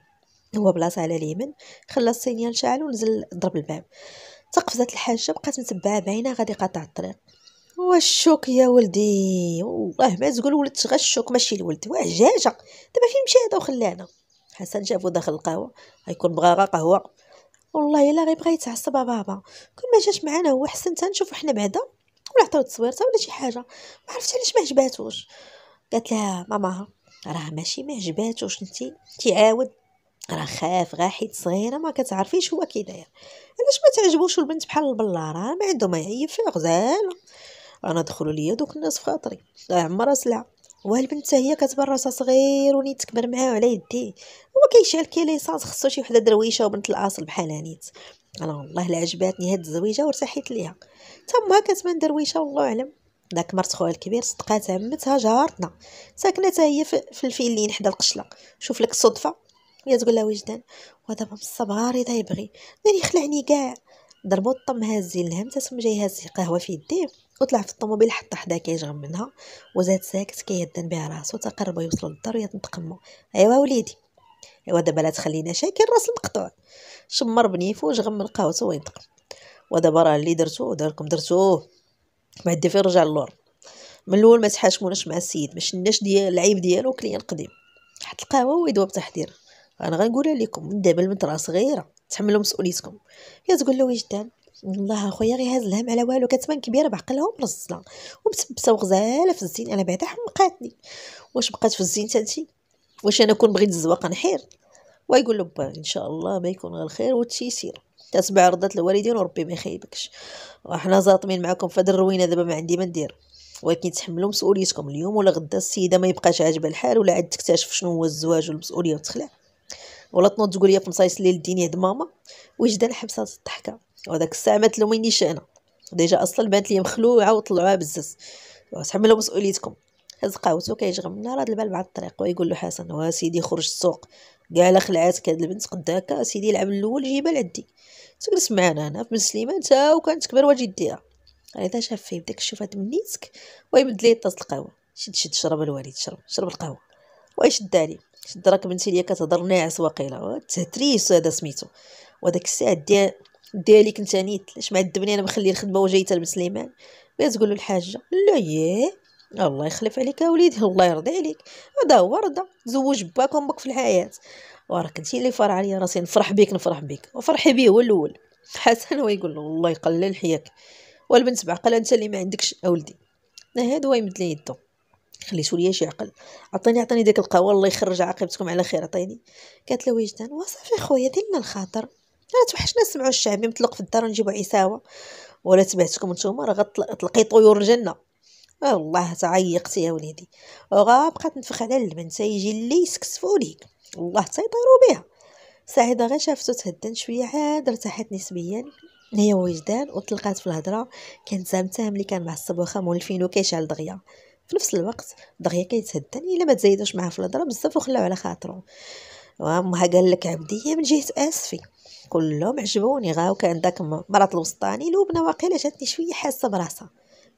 هو بلاصه على اليمن خلى السينيال شعل ونزل ضرب الباب تقفزت الحاجه بقات متبعه بعينها غادي قاطع الطريق والشوك يا ولدي والله ما تقول ولد غا الشوك ماشي الولد واه جاجه دابا فين مشى هذا وخلانا حسن جابو داخل القهوه غيكون بغا غا قهوه والله الا غيبغا يتعصب بابا كل ما جاش معانا هو حسن تنشوفو حنا بعدا ولا عطاو تصويرته ولا شي حاجه ما عرفت علاش ما عجباتوش قالت لها ماماها راه ماشي ما عجباتوش نتي كيعاود راه خاف غا حيت صغيره ما كتعرفيش هو كي داير علاش ما تعجبوش البنت بحال البلا راه ما عنده ما يعيب فيه غزاله انا دخلوا ليا دوك الناس في خاطري عمرها سلعه والبنت هي كتبان راسها صغير وني تكبر معاه على يديه هو كيشعل كي ليسانس خصو شي وحده درويشه وبنت الاصل بحال هانيت انا والله لا عجباتني هاد الزويجه وارتحيت ليها تما كتبان درويشه والله اعلم داك مرت خويا الكبير صدقات عمتها جارتنا ساكنه هي في الفيلين حدا القشله شوف لك الصدفه هي تقول لها وجدان ودابا بالصبار الصبار اذا يبغي داني خلعني كاع ضربو الطم هازين الهم تسم جاي هاز قهوه في يديه وطلع في الطوموبيل حط حدا كيجغم منها وزاد ساكت كيهدن بها راسو تقربوا يوصلوا للدار وهي تنطق ايوا وليدي ايوا دابا لا تخلينا شاكر راس المقطوع شمر بنيفو وجغم من قهوته وينطق ودابا راه اللي درتو داركم درتوه بعد فيه رجع للور من الاول ما تحاشموناش مع السيد ما شناش ديال العيب ديالو كليان قديم حط القهوه ويدوا بتحضير انا غنقولها لكم من دابا البنت راه صغيره تحملوا مسؤوليتكم يا تقول له وجدان والله اخويا غير هاز الهم على والو كتبان كبيره بعقلها ومرزله ومسبسه وغزاله في الزين انا بعدا حمقاتني واش بقات في الزين تانتي واش انا كون بغيت الزواق نحير ويقول له ان شاء الله ما يكون غير الخير وتيسير كتبع رضات الوالدين وربي ما يخيبكش وحنا زاطمين معكم فهاد الروينه دابا ما عندي ما ندير ولكن تحملوا مسؤوليتكم اليوم ولا غدا السيده ما يبقاش عاجبها الحال ولا عاد تكتشف شنو هو الزواج والمسؤوليه وتخلع ولا تنوض تقول لي في الليل ديني هاد ماما وجدا حبسات الضحكه وهذاك الساعه ما تلومينيش انا ديجا اصلا بانت لي مخلوعه وطلعوها بزز تحملوا مسؤوليتكم هز قاوتو كيشغل منها راه البال بعد الطريق ويقول له حسن سيدي خرج السوق كاع لا خلعاتك هاد البنت قداك سيدي العام الاول جيبها لعندي تجلس معنا هنا في بن سليمان تا وكانت كبر واجي ديها اذا شاف فيه بداك الشوف هاد منيتك ويمد ليه طاس القهوه شد شد شرب الوالد شرب شرب القهوه ويشد داري شد راك بنتي ليا كتهضر ناعس واقيلا تهتريس هذا سميتو وداك الساعه ديال ديالك انت نيت علاش معذبني انا مخلي الخدمه وجاي حتى لبن سليمان بغيت تقول له الحاجه لا ياه الله يخلف عليك يا وليدي الله يرضي عليك هذا هو رضا زوج باك وامك في الحياه وراك انت اللي فرح عليا راسي نفرح بيك نفرح بيك وفرحي بيه هو الاول حسن ويقول له الله يقلل حياك والبنت بعقل انت اللي ما عندكش اولدي هذا هو يمد لي يدو خليتو ليا شي عقل عطيني عطيني ديك القهوه الله يخرج عاقبتكم على خير عطيني قالت له وجدان وصافي خويا ديرنا الخاطر راه توحشنا نسمعوا الشعب مطلق في الدار نجيبوا عيساوه ولا تبعتكم نتوما راه غتلقي طيور الجنه والله تعيقت يا وليدي وغا بقات نفخ على البنت يجي اللي يسكسفوا ليك والله حتى يطيروا بها سعيده غير شافتو تهدن شويه عاد ارتاحت نسبيا هي وجدان وتلقات في الهضره كان سام تام اللي كان معصب واخا مولفين وكيشعل دغيا في نفس الوقت دغيا كيتهدن الا ما تزيدوش معاه في الهضره بزاف وخلاو على خاطرو وامها قال لك عبديه من جهه اسفي كلهم عجبوني غا كان داك مرات الوسطاني لوبنا واقيلا جاتني شويه حاسه براسها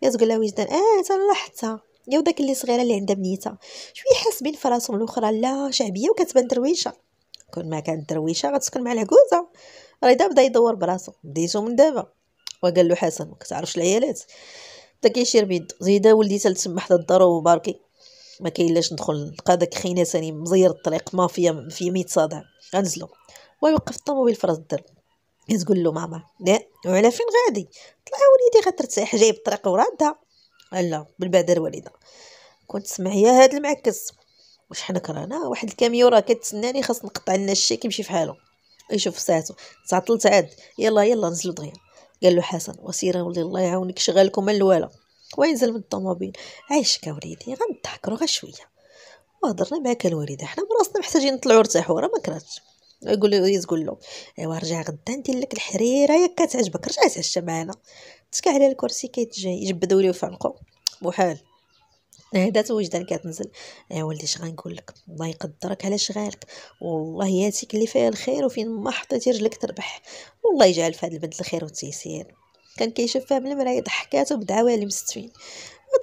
يا تقول لها وجدان اه تلاحظتها ياو داك اللي صغيره اللي عندها بنيته شويه حاسبين فراسهم الاخرى لا شعبيه وكتبان درويشه كون ما كانت درويشه غتسكن مع العكوزه رضا بدا يدور براسو بديتو من دابا وقال له حسن ما كتعرفش العيالات بدا كيشير بيد زيدا ولدي تما حدا الدار وباركي ما كاينلاش ندخل نلقى داك خينا ثاني مزير الطريق ما فيا في ميت صداع غنزلو ويوقف الطوموبيل فراس الدرب كتقول له ماما لا وعلى فين غادي طلع وليدي غترتاح جايب الطريق ورادها لا بالبادر والدة كنت سمعيا هاد المعكس واش حنا كرهنا واحد الكاميو راه كتسناني خاص نقطع لنا الشيء كيمشي فحالو يشوف ساعته تعطلت عاد يلا يلا نزلو دغيا قال له حسن وسيره ولي الله يعاونك شغالكم من الوالا وينزل من الطوموبيل عيشك اوليدي غنضحكوا غا شويه وهضرنا معاك الوالده حنا براسنا محتاجين نطلعوا نرتاحوا راه ما كرهتش يقول له يقول له ايوا رجع غدا ندير لك الحريره ياك كتعجبك رجع تعشى معانا تكا على الكرسي كيتجي يجبدوا ليه فعنقو بوحال هدا وجدان كتنزل تنزل يا ولدي اش غنقول لك الله يقدرك على شغالك والله ياتيك اللي فيها الخير وفين ما حطيتي رجلك تربح والله يجعل في هاد البنت الخير والتيسير كان كيشوف فيها من المرايه ضحكاتو اللي مستفين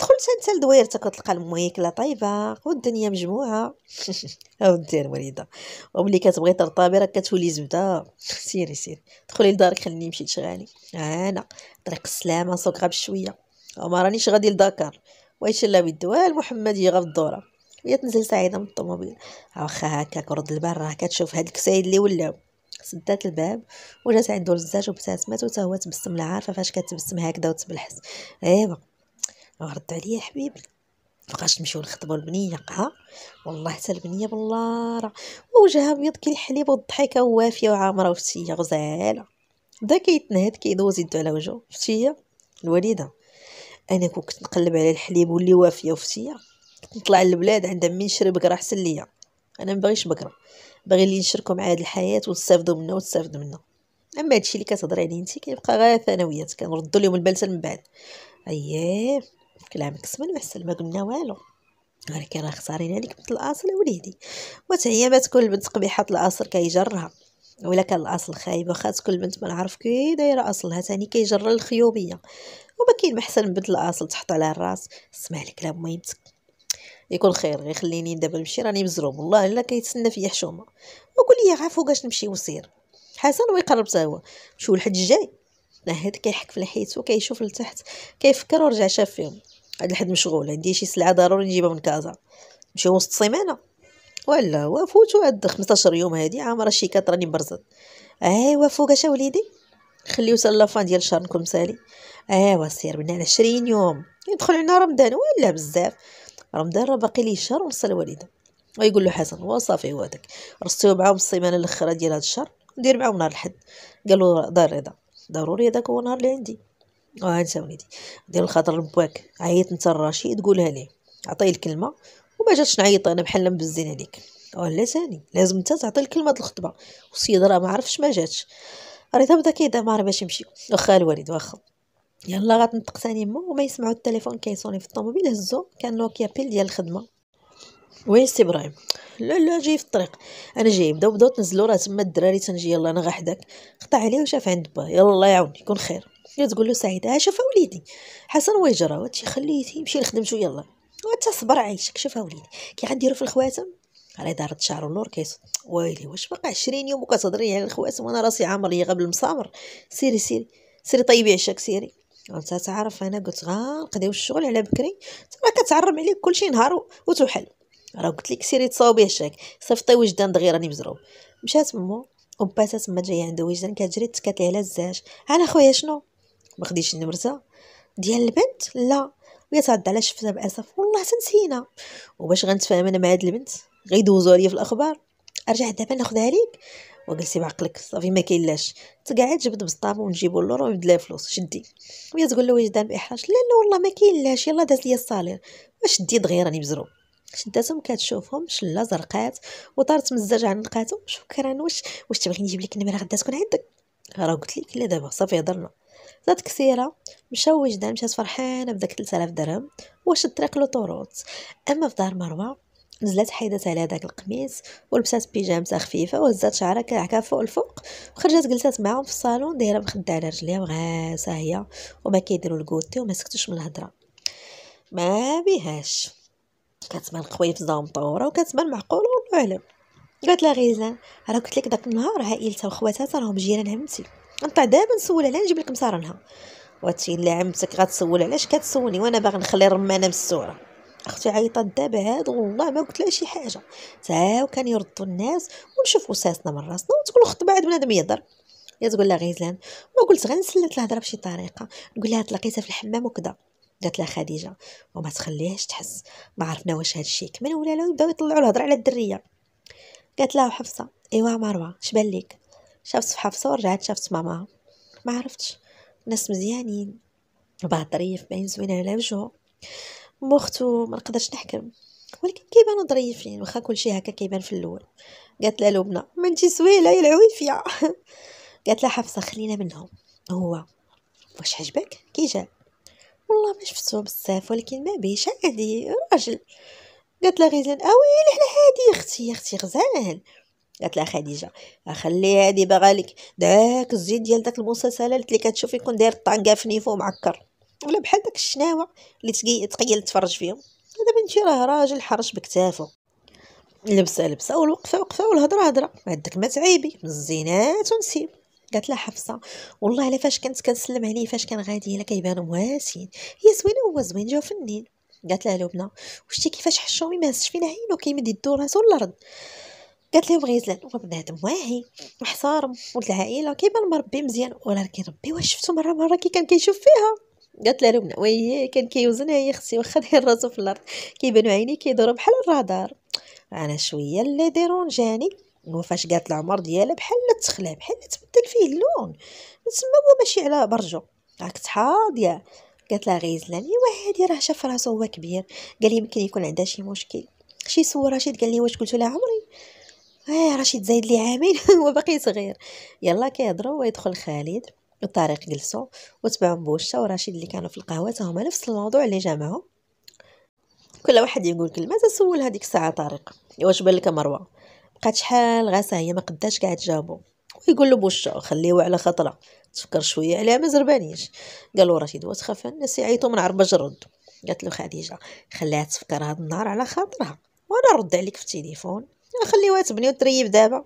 دخل انت لدويرتك وتلقى الميكله طيبه والدنيا مجموعه (laughs) اودي الوليده وملي كتبغي ترطبي راك كتولي زبده سيري سيري دخلي لدارك خليني نمشي تشغالي انا طريق السلامه نسوق غير بشويه وما رانيش غادي لدكار واش لا بالدوال محمد يغى بالدوره الدوره هي تنزل سعيده من الطوموبيل واخا هكاك ورد البر راه كتشوف هاد الكسايد اللي ولاو سدات الباب وجات عندو الزاج وبتسمات وتا هو تبسم لا عارفه فاش كتبسم هكذا وتبلحس ايوا رد عليا حبيبي بقاش نمشيو نخطبوا البنيه ها والله حتى البنيه بالله راه وجهها ابيض كي الحليب والضحكه ووافيه وعامره وفتيه غزاله بدا كيتنهد كيدوز يدو على وجهه فتيه الوالده انا كون كنت نقلب على الحليب واللي وافيه وفتيه كنت نطلع للبلاد عند عمي نشري بكره حسن ليا انا ما باغيش بكره باغي اللي نشركو مع هاد الحياه ونستافدو منها ونستافدو منها اما هادشي اللي كتهضري عليه انت كيبقى غير ثانويات كنردو لهم البلسه من بعد اييه كلامك سمن محسن ما قلنا والو ولكن راه اختارينا عليك بنت الاصل وليدي وتهي ما تكون البنت قبيحه الاصل كيجرها ولا كان الاصل خايب واخا تكون البنت ما نعرف كي دايره اصلها تاني كيجر الخيوبيه وما كاين محسن بنت الاصل تحط على الراس سمع كلام ميمتك يكون خير غير خليني دابا نمشي راني مزروم والله الا كيتسنى فيا حشومه وقول لي غير فوقاش نمشي وسير حسن ويقرب حتى هو مشيو جاي الجاي كيحك في الحيط وكيشوف لتحت كيفكر ورجع شاف فيهم هاد الحد مشغول عندي شي سلعه ضروري نجيبها من كازا نمشيو وسط السيمانه ولا وفوتو هاد 15 يوم هادي عامره شي راني برزت ايوا فوق اش وليدي خليو حتى لافان ديال الشهر نكون مسالي ايوا سير بنا على 20 يوم يدخل علينا رمضان ولا بزاف رمضان راه باقي ليه شهر ونص الوالده ويقول له حسن وصافي هو داك رصيو معاهم السيمانه الاخيره ديال هاد الشهر ندير معاهم نهار الحد قالوا دار رضا ضروري هذاك هو النهار اللي عندي اه وليدي دير الخاطر لباك عيط نتا لرشيد قولها ليه عطيه الكلمه وما جاتش نعيط انا بحال مبزين عليك اه لا ثاني لازم انت تعطي الكلمه ديال الخطبه والسيد راه ما عرفش ما جاتش ريتها بدا كيدمر باش يمشي واخا الوالد واخا يلا غتنطق ثاني ما وما يسمعوا التليفون كيصوني في الطوموبيل هزو كان نوكيا بيل ديال الخدمه وين سي ابراهيم لا لا جاي في الطريق انا جاي بداو بداو تنزلوا راه تما الدراري تنجي يلا انا غا حداك قطع عليه وشاف عند با يلا الله يعاون يكون خير هي تقول له ها آه، شوف وليدي حسن ويجرى وهادشي خليتي يمشي لخدمته يلا وانت صبر عيشك شوف وليدي كي غنديرو في الخواتم على دار شعر النور كيس ويلي واش باقي 20 يوم وكتهضري على الخواتم وانا راسي عامر لي قبل المسامر سيري سيري سيري طيبي عشاك سيري انت تعرف انا قلت غنقضيو الشغل على بكري تما كتعرم عليك كلشي نهار وتوحل راه قلت لك سيري تصاوبي عشاك صيفطي طيب وجدان دغيا راني مزروب مشات مو وباتات تما جايه عند وجدان كتجري تكاتلي على الزاج انا خويا شنو ما خديش النمرزه ديال البنت لا ويا تعض على شفتها باسف والله تنسينا وباش غنتفاهم انا مع هاد البنت غيدوزو عليا في الاخبار ارجع دابا ناخذها ليك وجلسي بعقلك صافي ما كاينلاش تقعد جبد بسطاب ونجيبو اللور ونبد لها فلوس شدي وهي تقول له وجدان باحراج لا لا والله ما كاينلاش يلا داز ليا الصالير واش دي دغيا راني مزروب شداتهم كتشوفهم شله زرقات وطارت من الزرج عن نقاتهم شكرا واش واش تبغي نجيب لك النمره غدا تكون عندك راه قلت لك لا دابا صافي هضرنا زاد كثيره مشاو وجدان مشات فرحانه بداك 3000 درهم واش الطريق لو طروط اما في دار مروه نزلت حيدات على داك القميص ولبسات بيجامه خفيفه وهزات شعرها كعكا فوق الفوق وخرجت جلسات معاهم في الصالون دايره مخده على رجليها وغاسه هي وما كيديروا الكوتي وما سكتوش من الهضره ما بيهاش كتبان خويفزه ومطوره وكتبان معقول والله اعلم قالت لها غيزان راه قلت لك داك النهار عائلتها وخواتها راهم جيران عمتي انت دابا نسول عليها نجيب لك مسارنها واتي الا عمتك غتسول علاش كتسولني وانا باغي نخلي الرمانه مسوره اختي عيطات دابا هاد والله ما قلت لها شي حاجه تا كان يردوا الناس ونشوفوا ساسنا من راسنا وتقول اخت بعد بنادم يهضر يا تقول لها غيزلان ما قلت غنسلت الهضره بشي طريقه نقول لها تلاقيتها في الحمام وكذا قالت لها خديجه وما تخليهاش تحس ما عرفنا واش هاد الشيء كمل ولا لا يبداو يطلعوا الهضره على الدريه قالت لها حفصه ايوا مروه شبان ليك شافت في حفصه ورجعت شافت ماما ما عرفتش ناس مزيانين بعض ظريف باين زوين على وجهه مختو ما نقدرش نحكم ولكن كيبانو ظريفين واخا كلشي هكا كيبان في الاول قالت لها لبنى ما انتي سويله يا العويفيه (laughs) قالت لها حفصه خلينا منهم هو واش عجبك كي جا والله ما شفتو بزاف ولكن ما بيش عادي راجل قالت لها غزال اويلي على هادي اختي اختي غزال قالت لها خديجه اخلي هادي لك داك الزيت ديال داك المسلسلات اللي كتشوف يكون داير في نيفو معكر ولا بحال داك الشناوه اللي تقيل تفرج فيهم هذا بنتي راه راجل حرش بكتافه لبسه لبسه والوقفه وقفه والهضره هضره عندك ما تعيبي من الزينات ونسيب قالت لها حفصه والله الا فاش كنت كنسلم عليه فاش كان غادي الا كيبانو مواسين هي زوينه هو زوين جاو فنين قالت لها لبنى وشتي كيفاش حشومي ما هزش فينا عينو كيمد يدو راسو للارض قالت لهم غيزلان هو بنادم واعي محصار ولد العائله كيبان مربي مزيان ولكن ربي واش شفتو مره مره كي كان كيشوف فيها قالت لها لبنى وي كان كيوزن هي خصي واخا داير (laughs) راسو في الارض كيبانو عيني كيدورو بحال الرادار انا شويه اللي ديرونجاني هو فاش قالت العمر ديالها بحال تخلع بحال تبدل فيه اللون تسمى هو ماشي على برجو راك حاضيه قالت لها غيزلان ايوا هادي راه شاف راسو هو كبير قال يمكن يكون عندها شي مشكل شي صوره شي قال لي واش قلت لها عمري اه رشيد زايد لي عامين (laughs) هو باقي صغير يلا كيهضروا ويدخل خالد وطارق جلسوا وتبعهم بوشه ورشيد اللي كانوا في القهوه هما نفس الموضوع اللي جمعهم كل واحد يقول كلمه تسول هذيك الساعه طارق واش بان لك مروه بقات شحال غاسه هي ما قداش قاعد جابو ويقول له بوشه خليوه على خطره تفكر شويه عليها ما زربانيش قالوا رشيد وتخاف الناس يعيطوا من عرب جرد قالت له خديجه خليها تفكر هاد النهار على خاطرها وانا رد عليك في التليفون خليوها تبني وتريب دابا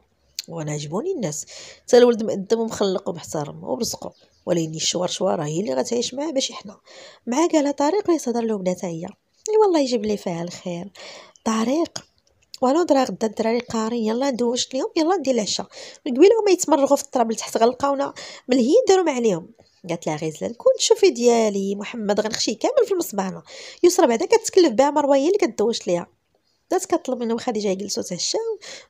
وانا عجبوني الناس حتى الولد مقدم ومخلق ومحترم وبرزقو ولكن شوار هي اللي غتعيش معاه باش حنا معاه قالها طريق لي صدر له بناتها هي اي والله يجيب لي فيها الخير طريق وانا درا غدا الدراري قارين يلا ندوش اليوم يلا ندير العشاء من قبيل هما يتمرغوا في التراب لتحت غلقاونا ملهيين داروا عليهم قالت لها غزلان كون شوفي ديالي محمد غنخشي كامل في المصبانه يسرى بعدا كتكلف بها هي اللي كدوش ليها بدات كطلب منهم خديجه يجلسوا تهشاو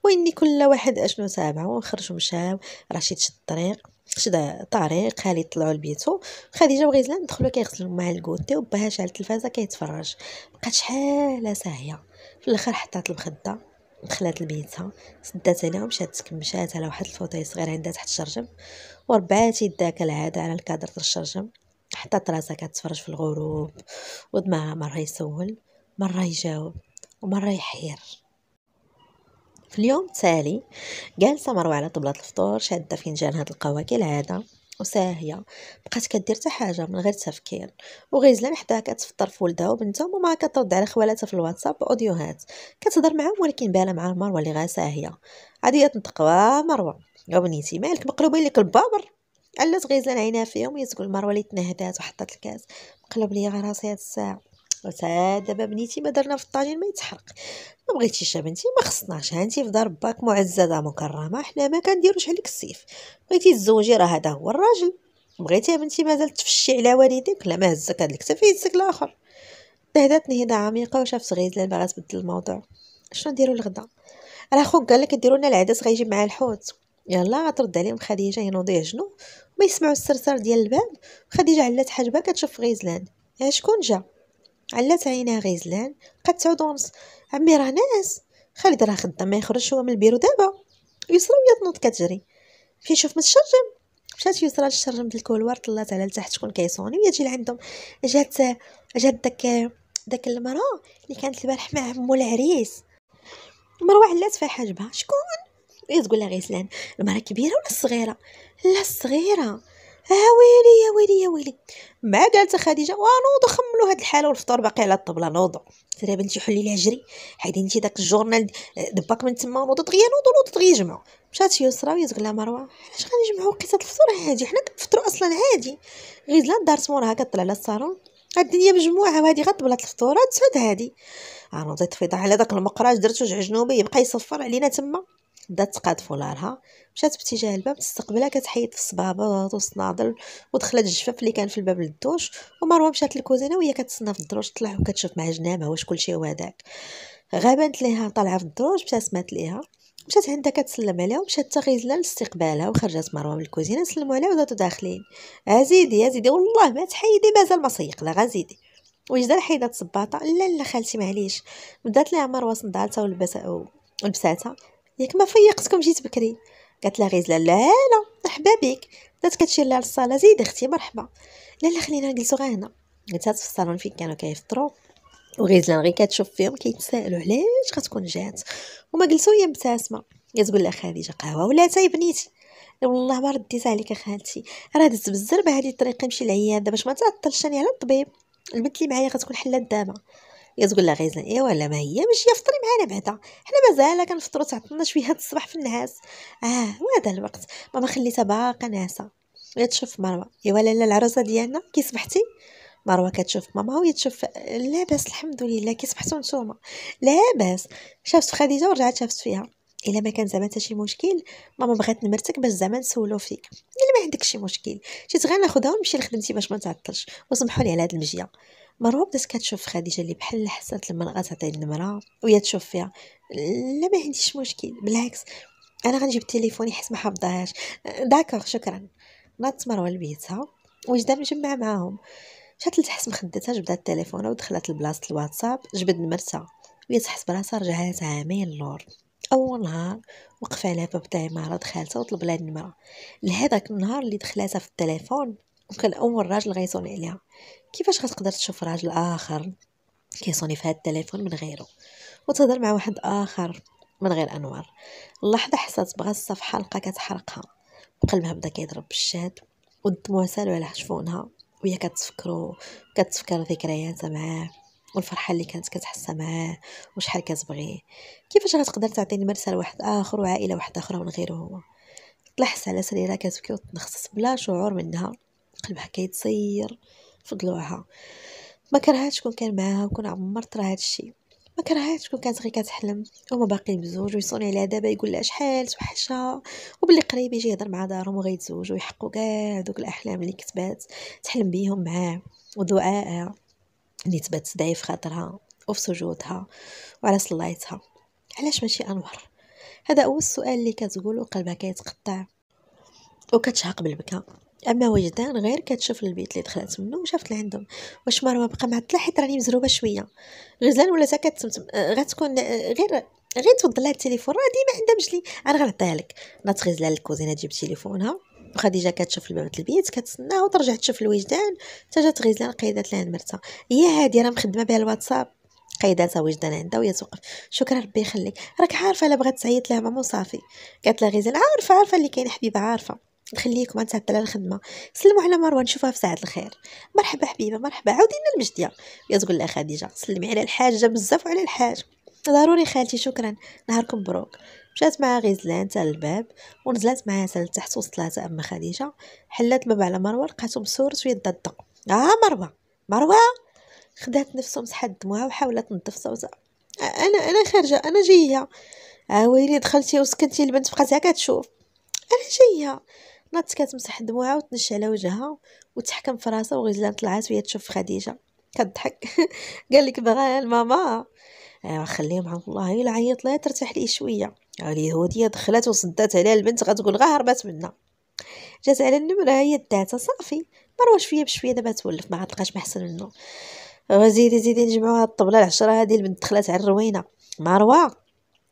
واني كل واحد اشنو تابعو خرجوا مشاو رشيد شد الطريق شد طريق خالد طلعوا لبيتو خديجه وغيزلان دخلوا كيغسلوا مع الكوتي وباها شعل التلفازه كيتفرج بقات شحال ساهيه في الاخر حطات المخده دخلات لبيتها سدات عليها ومشات تكمشات على واحد الفوطي صغير عندها تحت الشرجم وربعات يدها كالعاده على الكادر ديال الشرجم حطات راسها كتفرج في الغروب ودماغها مره يسول مره يجاوب ومرة يحير في اليوم التالي جالسة مروة على طبلة الفطور شادة فنجان هاد القهوة كالعادة وساهية بقات كدير حتى حاجة من غير تفكير وغيزلة وحدها كتفطر في ولدها وبنتها وما كترد على خوالاتها في الواتساب اوديوهات كتهضر معاهم ولكن بالا مع مروة اللي غا ساهية عادية تنطقوا مروة يا بنيتي مالك مقلوبين لك البابر علات غيزلان عينها فيهم هي تقول مروة اللي تنهدات وحطت الكاس مقلوب ليا غير راسي هاد الساعه قلت ها دابا بنيتي ما درنا في الطاجين ما يتحرق ما بغيتيش بنتي ما خصناش هانتي في دار باك معززه مكرمه حنا ما كنديروش عليك السيف بغيتي تزوجي راه هذا هو الراجل بغيتي بنتي مازال تفشي على والديك لا ما هزك هاد الكتف يهزك الاخر تهدات هنا عميقه وشاف غيزلان باغا تبدل الموضوع شنو نديرو الغدا راه خوك قال لك ديروا لنا العدس غيجي معاه الحوت يلا غترد عليهم خديجه ينوضي جنو ما يسمعوا السرسار ديال الباب خديجه علات حجبها كتشوف غيزلان شكون جا علات عينا غيزلان قد تعود ونص عمي راه ناعس خالد راه خدام ما يخرجش هو من البيرو دابا يسرى ويا تنوض كتجري مشي من متشرجم مشات يسرى للشرجم ديال الكولوار طلعت على لتحت شكون كيصوني ويا تجي لعندهم جات جات داك داك المرا اللي كانت البارح مع مو العريس مروة علات فيها حاجبها شكون هي تقول لها غيسلان المرا كبيره ولا صغيره لا صغيره ويلي يا ويلي يا ويلي ما قالت خديجه ونوض خملوا هاد الحاله والفطور باقي على الطبله نوض سير بنتي حلي لها جري حيدي انت داك الجورنال دباك من تما نوض دغيا نوض نوض دغيا جمع مشات يسرى ويتغلى مروه علاش غادي نجمعوا قصه الفطور عادي حنا كنفطروا اصلا عادي غيزله دارت هكا طلع على الصالون هاد الدنيا مجموعه وهادي غير طبلات الفطور تسعد هادي انا آه، ضيت فيضه على داك المقراج درتو جوج جعجنوبي يبقى يصفر علينا تما بدات تقاد فولارها مشات باتجاه الباب تستقبلها كتحيد في الصبابه والصنادل ودخلت الجفاف اللي كان في الباب للدوش ومروه مشات للكوزينه وهي كتسنى في الدروج طلع وكتشوف مع جنابها واش كلشي هو هذاك غابت ليها طالعه في الدروج ابتسمت ليها مشات عندها كتسلم عليها ومشات حتى غيزله لاستقبالها وخرجت مروه من الكوزينه سلموا عليها وداتو داخلين ازيدي ازيدي والله ما تحيدي مازال ما سيق لا غنزيدي وجدها حيدات الصباطه لا لا خالتي معليش بدات ليها مروه صندالتها ولبسها ياك ما فيقتكم جيت بكري قالت لها غزله لا لا مرحبا بدات كتشير لها للصاله زيد اختي مرحبا لا لا خلينا نجلسوا غا هنا جلسات في الصالون فين كانوا كيفطروا وغزلان غير كتشوف فيهم كيتسائلوا علاش غتكون جات وما جلسوا هي مبتسمه كتقول لها خديجه قهوه ولا تاي بنيتي والله ما رديت عليك خالتي راه دزت بالزربه هذه الطريقه نمشي للعياده باش ما تعطلش على الطبيب البنت اللي معايا غتكون حلات دابا يا تقول لها غيزان ايوا لا ما هي ماشي فطري معانا بعدا حنا مازال كنفطروا تعطلنا شويه هاد (laughs) الصباح في النعاس اه وهذا الوقت ماما خليتها باقا ناعسه وهي تشوف مروه ايوا لاله العروسه ديالنا كي صبحتي مروه كتشوف ماما وهي تشوف لاباس الحمد لله كي صبحتو نتوما لاباس شافت في خديجه ورجعت شافت فيها الا ما كان زعما حتى شي مشكل ماما بغات نمرتك باش زعما نسولو فيك الا ما عندك شي مشكل شي غير ناخذها ونمشي لخدمتي باش ما تعطلش وسمحوا لي على هاد المجيه مرة بدات كتشوف خديجه اللي بحال حسات لما غتعطي عطي النمره وهي تشوف فيها لا ما عنديش مشكل بالعكس انا غنجيب تليفوني حيت ما حافظهاش داكوغ شكرا نات مروه لبيتها وجدها مجمع معاهم مشات لتحس مخدتها جبدات التليفون ودخلت لبلاصه الواتساب جبد نمرتها وهي تحس براسها رجعات عامين لور اول نهار وقف على باب تاع عماره دخلتها وطلب لها النمره لهذاك النهار اللي دخلاتها في التليفون وكان اول راجل غيصوني عليها كيفاش غتقدر تشوف راجل اخر كيصوني في هذا التليفون من غيره وتهضر مع واحد اخر من غير انوار اللحظه حسات بغا الصفحه لقى كتحرقها وقلبها بدا كيضرب بالشاد والدموع سالو على حشفونها وهي كتفكرو كتفكر ذكرياتها معاه والفرحه اللي كانت كتحسها معاه وشحال كتبغيه كيفاش غتقدر تعطيني مرسى لواحد اخر وعائله واحده اخرى من غيره هو تلحس على سريرها كتبكي وتنخصص بلا شعور منها قلبها كيتصير في ضلوعها ما كرهاتش كون كان معاها وكون عمرت هذا هادشي ما كرهاتش كون كانت غير كتحلم وما باقيين بزوج ويصوني عليها دابا يقول لها شحال توحشها وباللي قريب يجي يهضر مع دارهم وغيتزوجوا ويحقوا كاع دوك الاحلام اللي كتبات تحلم بيهم معاه ودعائها اللي تبات تدعي في خاطرها وفي سجودها وعلى صلايتها علاش ماشي انوار هذا اول سؤال اللي كتقول وقلبها كيتقطع وكتشهق بالبكاء اما وجدان غير كتشوف البيت اللي دخلت منه وشافت لعندهم واش مروه بقى معطله حيت راني مزروبه شويه غزلان ولا كتمتم آه، غتكون آه، غير غير توض لها التليفون راه ديما عندها مجلي انا غنعطيها لك نات غزلان الكوزينه تجيب تليفونها وخديجه كتشوف الباب ديال البيت كتسناه وترجع تشوف الوجدان حتى جات غزلان قيدات لها مرتها هي هادي راه مخدمه بها الواتساب قيداتها وجدان عندها وهي توقف شكرا ربي يخليك راك عارفه الا بغات تعيط لها ماما وصافي قالت لها غزلان عارفه عارفه اللي كاين حبيبه عارفه نخليكم عند ساعه الخدمه سلموا على مروه نشوفها في ساعه الخير مرحبا حبيبه مرحبا عاودي لنا المجديه يا تقول لها خديجه سلمي على الحاجه بزاف وعلى الحاج ضروري خالتي شكرا نهاركم مبروك مشات مع غزلان حتى الباب ونزلت معاها تحت لتحت وصلات اما خديجه حلات الباب على مروه لقاتو مسور شويه ضده اه مروه مروه خدات نفسها مسحت دموعها وحاولت تنظف صوتها انا انا خارجه انا جايه عويلي آه، دخلتي وسكنتي البنت بقات هكا تشوف انا جايه ناضت كتمسح دموعها وتنش على وجهها وتحكم في راسها وغزلان طلعات وهي تشوف خديجه كضحك (laughs) قال لك بغاها الماما ايوا خليهم عند الله الا عيط لها ترتاح ليه شويه اليهوديه دخلت وصدات عليها البنت غتقول غا هربات منا جات على النمره هي داتها صافي مروه شويه بشويه دابا تولف ما غتلقاش محسن منه وزيدي أه، زيدي نجمعوا هاد الطبله العشره هادي البنت دخلات على الروينه مروه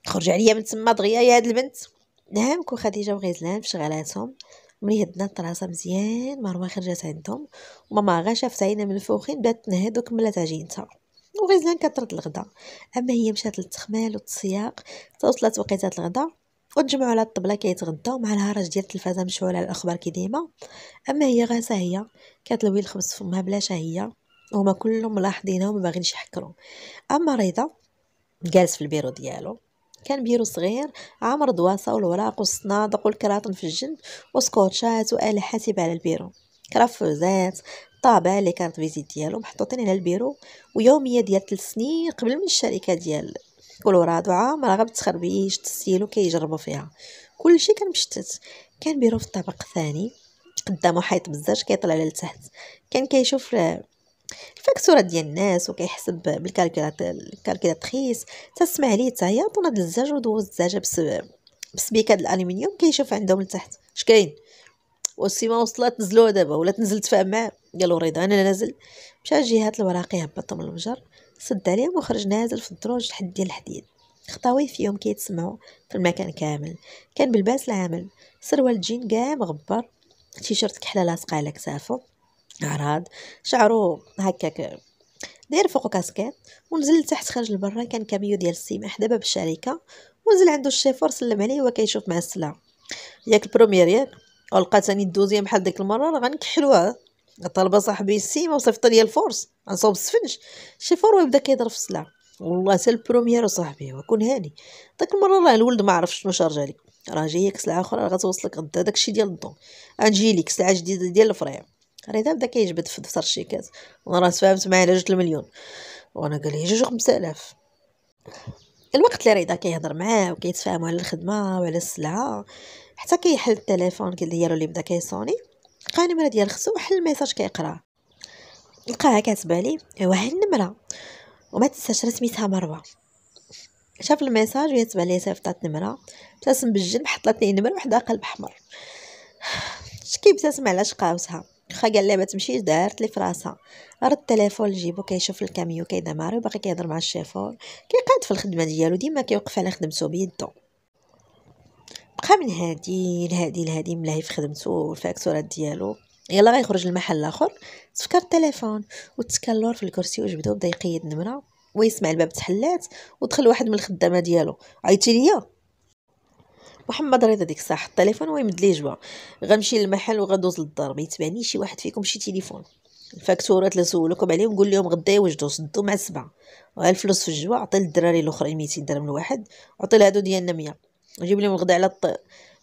خرج عليا من تما دغيا يا هاد البنت نعم كو خديجه وغزلان في شغلاتهم ملي هدنا الطراسه مزيان مروه خرجت عندهم وماما شافت عينها من الفوقين بدات تنهد وكملت عجينتها وغزلان كترد الغدا اما هي مشات للتخمال والتصياق توصلت وقيتات الغدا وتجمعوا على الطبله كيتغداو مع الهرج ديال التلفازه مشعوله على الاخبار كي ديما اما هي غاسه هي كتلوي الخبز فمها بلا هي وهما كلهم ملاحظينها وما باغينش يحكروا اما رضا جالس في البيرو ديالو كان بيرو صغير عامر دواسة والوراق والصنادق والكراطن في الجنب وسكوتشات وآلة حاسبة على البيرو كرافوزات طابع اللي كانت فيزيت ديالو محطوطين على البيرو ويوميه ديال تلت سنين قبل من الشركه ديال كولورادو عامره غا بالتخربيش التسييل كيجربو فيها كلشي كان مشتت كان بيرو في الطابق الثاني قدامه حيط بزاف كيطلع على التحت كان كيشوف الفاكتوره ديال الناس وكيحسب بالكالكيلاتريس تسمع ليه حتى هي عطونا الزاج ودوز الزاجه بسبيكه د الالومنيوم كيشوف عندهم لتحت اش كاين والسيما وصلت نزلوها دابا ولا نزلت فيها معاه قالوا رضا انا نازل مشى جهات الوراقي هبطهم للمجر المجر سد عليهم وخرج نازل في الدروج لحد ديال الحديد خطاوي فيهم كيتسمعوا في المكان كامل كان بلباس العامل سروال جين كاع مغبر تيشيرت كحله لاصقه على كتافه عراض شعرو هكاك داير فوقو كاسكيت ونزل لتحت خرج لبرا كان كاميو ديال السماح دابا بالشركه ونزل عندو الشيفور سلم عليه هو كيشوف مع السلام ياك البروميير ياك ولقى ثاني الدوزيام بحال ديك المره راه غنكحلوها طالبه صاحبي السيمه وصيفط ليا الفورس غنصوب السفنج الشيفور ويبدا كيضرب في السلام والله حتى البروميير وصاحبي وكون هاني داك المره راه الولد ما عرفش شنو شارج لك راه جايك سلعه اخرى راه غتوصلك غدا داكشي ديال الضو غنجي سلعه جديده ديال الفريم رضا بدا كيجبد في دفتر الشيكات وانا راه تفاهمت معاه على جوج المليون وانا قال لي جوج خمسة الاف الوقت اللي رضا كيهضر معاه وكيتفاهموا على الخدمه وعلى السلعه حتى كيحل التليفون لي اللي بدا كيصوني لقى النمره ديال خصو وحل الميساج كيقراه لقاها كاتبه لي ايوا هاد النمره وما تنساش راه سميتها مروه شاف الميساج وهي تبان لي صيفطات نمره ابتسم بالجنب حط لها نمره وحده قلب احمر شكي ابتسم على شقاوتها خا قال لها ما تمشيش دارت لي فراسها رد التليفون لجيبو كيشوف الكاميو كيدا وباقي باقي كيهضر مع الشيفور كيقاد في الخدمه ديالو ديما كيوقف على خدمته بيدو بقى من هادي لهادي لهادي ملاهي في خدمته والفاكتورات ديالو يلا غيخرج لمحل لاخر تفكر التليفون وتكلور في الكرسي وجبدو بدا يقيد نمره ويسمع الباب تحلات ودخل واحد من الخدامه ديالو عيطي ليا محمد رضا ديك الساعه حط التليفون ويمد لي جوا غنمشي للمحل وغندوز للدار ما يتبعني شي واحد فيكم شي تليفون الفاكتورات اللي سولكم عليهم قول لهم غدا يوجدوا صدوا مع سبعة الفلوس في الجوا عطي للدراري الاخرين 200 درهم الواحد عطي لهادو ديالنا 100 جيب لهم الغدا على الط...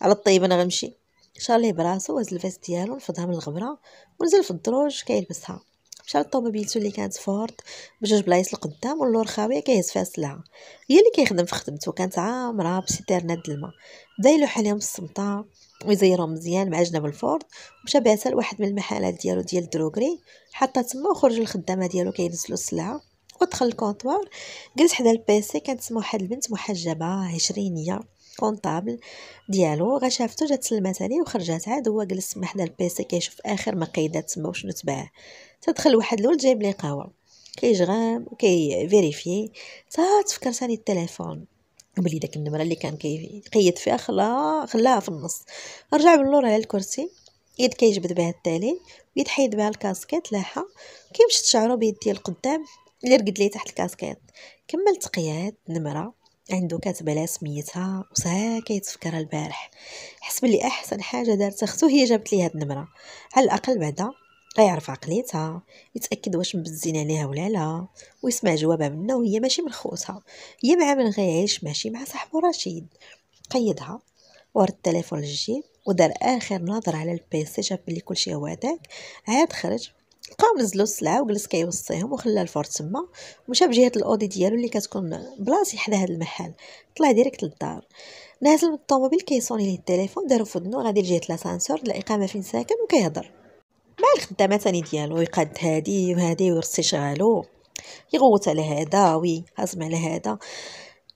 على الطيب انا غنمشي شار ليه براسو وهز الفاس ديالو نفضها من الغبره ونزل في الدروج كيلبسها مشى لطوموبيلته اللي كانت فورد بجوج بلايص لقدام واللور خاويه كيهز فيها السلعه هي اللي كيخدم في خدمته كانت عامره بسيترنات الماء بدا يلوح عليهم الصمطه ويزيرهم مزيان مع جناب الفورد ومشى بعثا لواحد من المحلات ديالو ديال الدروغري حطها تما وخرج الخدامه ديالو كينزلو السلعه ودخل الكونطوار جلس حدا البيسي كانت تسمى واحد البنت محجبه عشرينيه كونطابل ديالو غا شافتو جات سلمات عليه وخرجات عاد هو جلس حدا البيسي كيشوف اخر مقيدات تما وشنو تباع تدخل واحد الولد جايب لي قهوه كيجغام وكي فيريفي تا تفكر ثاني التليفون بلي داك النمره اللي كان كيقيد فيها خلا خلاها في النص رجع باللور على الكرسي يد كيجبد بها التالي ويد حيد بها الكاسكيت لاحا كيمشي تشعرو بيديه القدام اللي رقد ليه تحت الكاسكيت كمل تقياد نمره عنده كاتبه لها سميتها وساها كيتفكرها البارح حس بلي احسن حاجه دارت اختو هي جابت ليه هاد النمره على الاقل بعدا يعرف عقليتها يتاكد واش مبزين عليها ولا لا ويسمع جوابها منها وهي ماشي من خوتها هي مع من غيعيش ماشي مع صاحبو رشيد قيدها ورد التليفون للجيب ودار اخر نظر على البيسي شاف بلي كلشي هو هداك عاد خرج لقاو نزلو السلعه وجلس كيوصيهم وخلى الفور تما ومشى بجهه الاودي ديالو اللي كتكون بلاصي حدا هذا المحل طلع ديريكت للدار نازل من الطوموبيل كيصوني ليه التليفون دارو فودنو غادي لجهه لاسانسور الإقامة فين ساكن وكيهضر مع الخدامه تاني ديالو يقاد هادي وهادي ويرسي شغالو يغوت على هذا وي هزم على هذا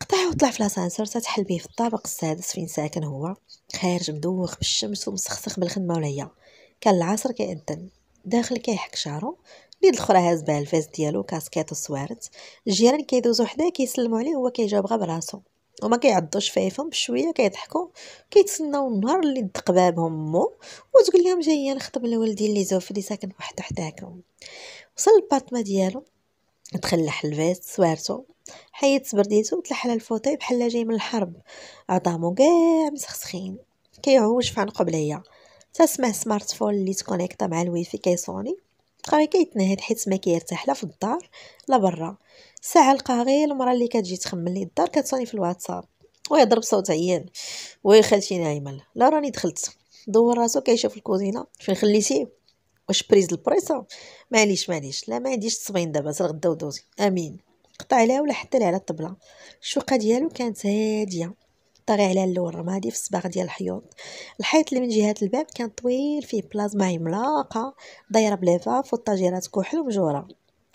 قطع وطلع في لاسانسور تتحل بيه في الطابق السادس فين ساكن هو خارج مدوخ بالشمس ومسخسخ بالخدمه والعيا كان العصر كيأذن داخل كيحك شعرو اليد الاخرى هاز بها الفاس ديالو كاسكيت وسوارت الجيران كيدوزو حداه كيسلمو عليه هو كيجاوب غا براسو هما كيعضوا شفايفهم بشويه كيضحكوا كيتسناو النهار اللي دق بابهم مو وتقول لهم جايه نخطب لوالدي اللي زوف اللي ساكن بوحدو حداكم وصل الباطمه ديالو دخل لحلفات الفيست سوارتو حيد برديتو وتلح على الفوطي بحال جاي من الحرب عظامو كاع مسخسخين كيعوج فعنقو بليا تسمع سمارت فون اللي تكونيكتا مع الويفي كيصوني بقى كيتنهد حيت ما كيرتاح لا في الدار لا برا ساعه لقى غير المراه اللي كتجي تخمل لي الدار كتصوني في الواتساب ويهضر بصوت عيان وي خالتي نايمه لا راني دخلت دور راسو كيشوف الكوزينه فين خليتيه واش بريز البريسه معليش معليش لا ما عنديش الصبين دابا غدا ودوزي امين قطع عليها ولا حتى على الطبله الشقه ديالو كانت هاديه طاغي على اللون رمادي في الصباغ ديال الحيوط الحيط اللي من جهه الباب كان طويل فيه بلازما ملاقه دايره بليفاف والطاجيرات كحل ومجوره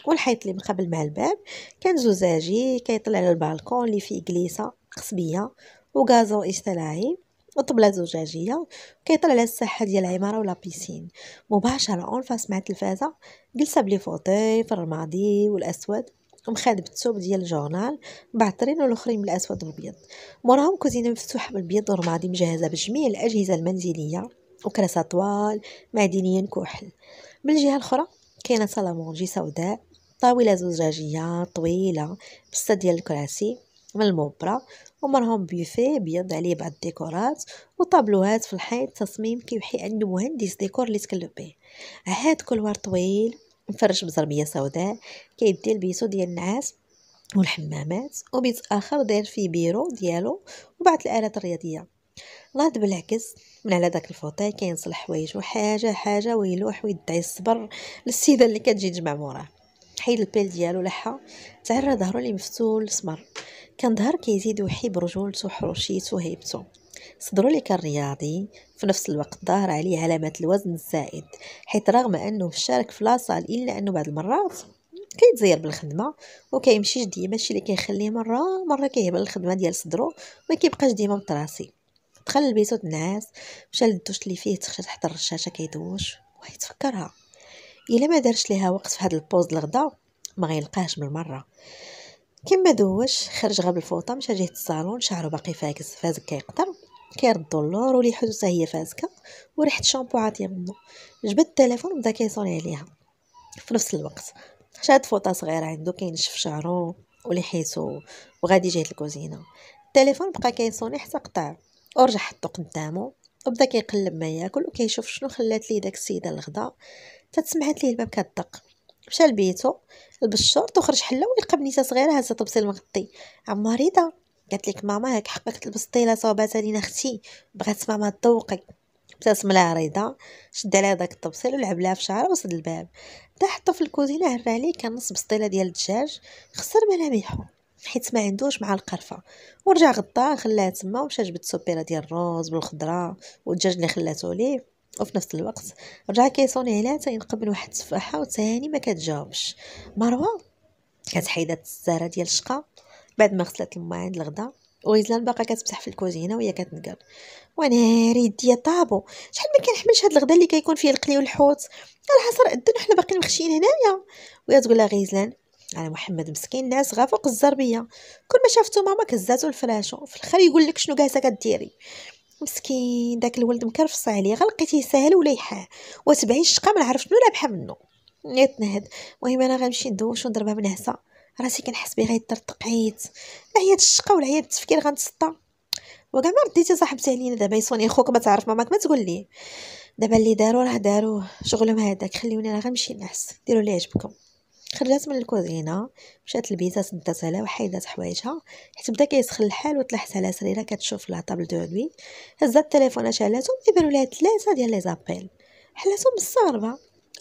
والحيط اللي مقابل مع الباب كان زجاجي كيطلع على البالكون اللي فيه كليسه قصبيه وغازو اصطناعي وطبله زجاجيه كيطلع على الساحه ديال العماره ولا بيسين مباشره اون فاس مع التلفازه جلسه بلي فوتي في الرمادي والاسود قام خاد بالثوب ديال الجورنال بعطرين والاخرين بالاسود والابيض موراهم كوزينه مفتوحه بالبيض ورمادي مجهزه بجميع الاجهزه المنزليه وكراسه طوال معدنيا كحل من الجهه الاخرى كاينه صاله مونجي سوداء طاوله زجاجيه طويله بسته ديال الكراسي من الموبرا ومرهم بيوفي بيض عليه بعض الديكورات وطابلوهات في الحيط تصميم كيوحي انه مهندس ديكور اللي تكلف به عاد كل طويل مفرش بزربيه سوداء كيدي البيسو ديال النعاس والحمامات وبيت اخر داير فيه بيرو ديالو وبعض الالات الرياضيه ناض بالعكس من على داك الفوطي كينصل حوايج وحاجه حاجه ويلوح ويدعي الصبر للسيده اللي كتجي تجمع موراه حيد البيل ديالو لحا تعرى ظهرو لي مفتول سمر كان ظهر كيزيد ويحيب برجولتو حروشيتو هيبتو صدرو صدروليك الرياضي في نفس الوقت ظاهر عليه علامات الوزن الزائد حيث رغم أنه شارك في لاصال إلا أنه بعض المرات كيتزير بالخدمه وكيمشيش ديما هادشي اللي كيخليه مره مره كيهبل الخدمه ديال صدرو ما كيبقاش ديما متراسي دخل لبيتو تنعس مشى للدوش اللي فيه تخشى تحت الرشاشه كيدوش ويتفكرها الا ما دارش ليها وقت في هذا البوز الغدا ما غيلقاهش من المره كما دوش خرج غاب الفوطه مشى جهه الصالون شعرو باقي فاكس فازك كيقدر كيردو اللور ولي حتى هي فاسكه وريحه الشامبو عاطيه منه جبد التليفون بدا كيصوني عليها في نفس الوقت شاد فوطه صغيره عنده كينشف شعرو ولي حيتو وغادي جهه الكوزينه التليفون بقى كيصوني حتى قطع ورجع حطو قدامو وبدا كيقلب ما ياكل وكيشوف شنو خلات ليه داك السيده الغدا تسمعات ليه الباب كدق مشى لبيتو لبس الشورت وخرج حلا ولقى بنيته صغيره هزت طبسيل مغطي عماريده قالت لك ماما هاك حقك تلبس طيله صوبات علينا اختي بغات ماما تذوقك ابتسم لها رضا شد عليها داك الطبسيل ولعب لها في شعرها وسط الباب دا حطو في الكوزينه هرى عليه كان نص بسطيله ديال الدجاج خسر ملامحو حيت ما عندوش مع القرفه ورجع غطا خلاها تما ومشى جبد سوبيره ديال الروز بالخضره والدجاج اللي خلاته ليه وفي نفس الوقت رجع كيصوني عليها ينقب من واحد التفاحه وتهاني ما كتجاوبش مروه كتحيد الزهره ديال الشقه بعد ما غسلت الماء عند الغدا وغيزلان باقا كتمسح في الكوزينه وهي كتنقل وانا ريديا طابو شحال ما كنحملش هاد الغدا اللي كيكون فيه القلي والحوت العصر اذن وحنا باقيين مخشيين هنايا وهي تقول لها غيزلان على محمد مسكين ناس غا فوق الزربيه كل ما شافتو ماما كزاتو الفلاشو في الاخر يقول لك شنو جالسه كديري مسكين داك الولد مكرفص عليه غلقيتيه ساهل ولا يحاه وتبعي الشقه ما عرفت شنو لابحه منه يتنهد المهم انا غنمشي ندوش ونضربها من راسي كنحس بيه غيضر تقعيت عياد الشقا والعياد التفكير غنتسطى وكاع ما رديتي صاحبتي علينا دابا يصوني خوك ما تعرف ماماك ما تقول لي دابا اللي دارو راه داروا شغلهم هذاك خليوني انا غنمشي نحس ديروا لي عجبكم خرجت من الكوزينه مشات لبيتها سدات عليها وحيدات حوايجها حيت بدا كيسخن الحال وطلعت على سريرها كتشوف لا طابل دو نوي هزات التليفون شالاتو يبانوا لها ثلاثه ديال لي زابيل حلاتهم بالصاربه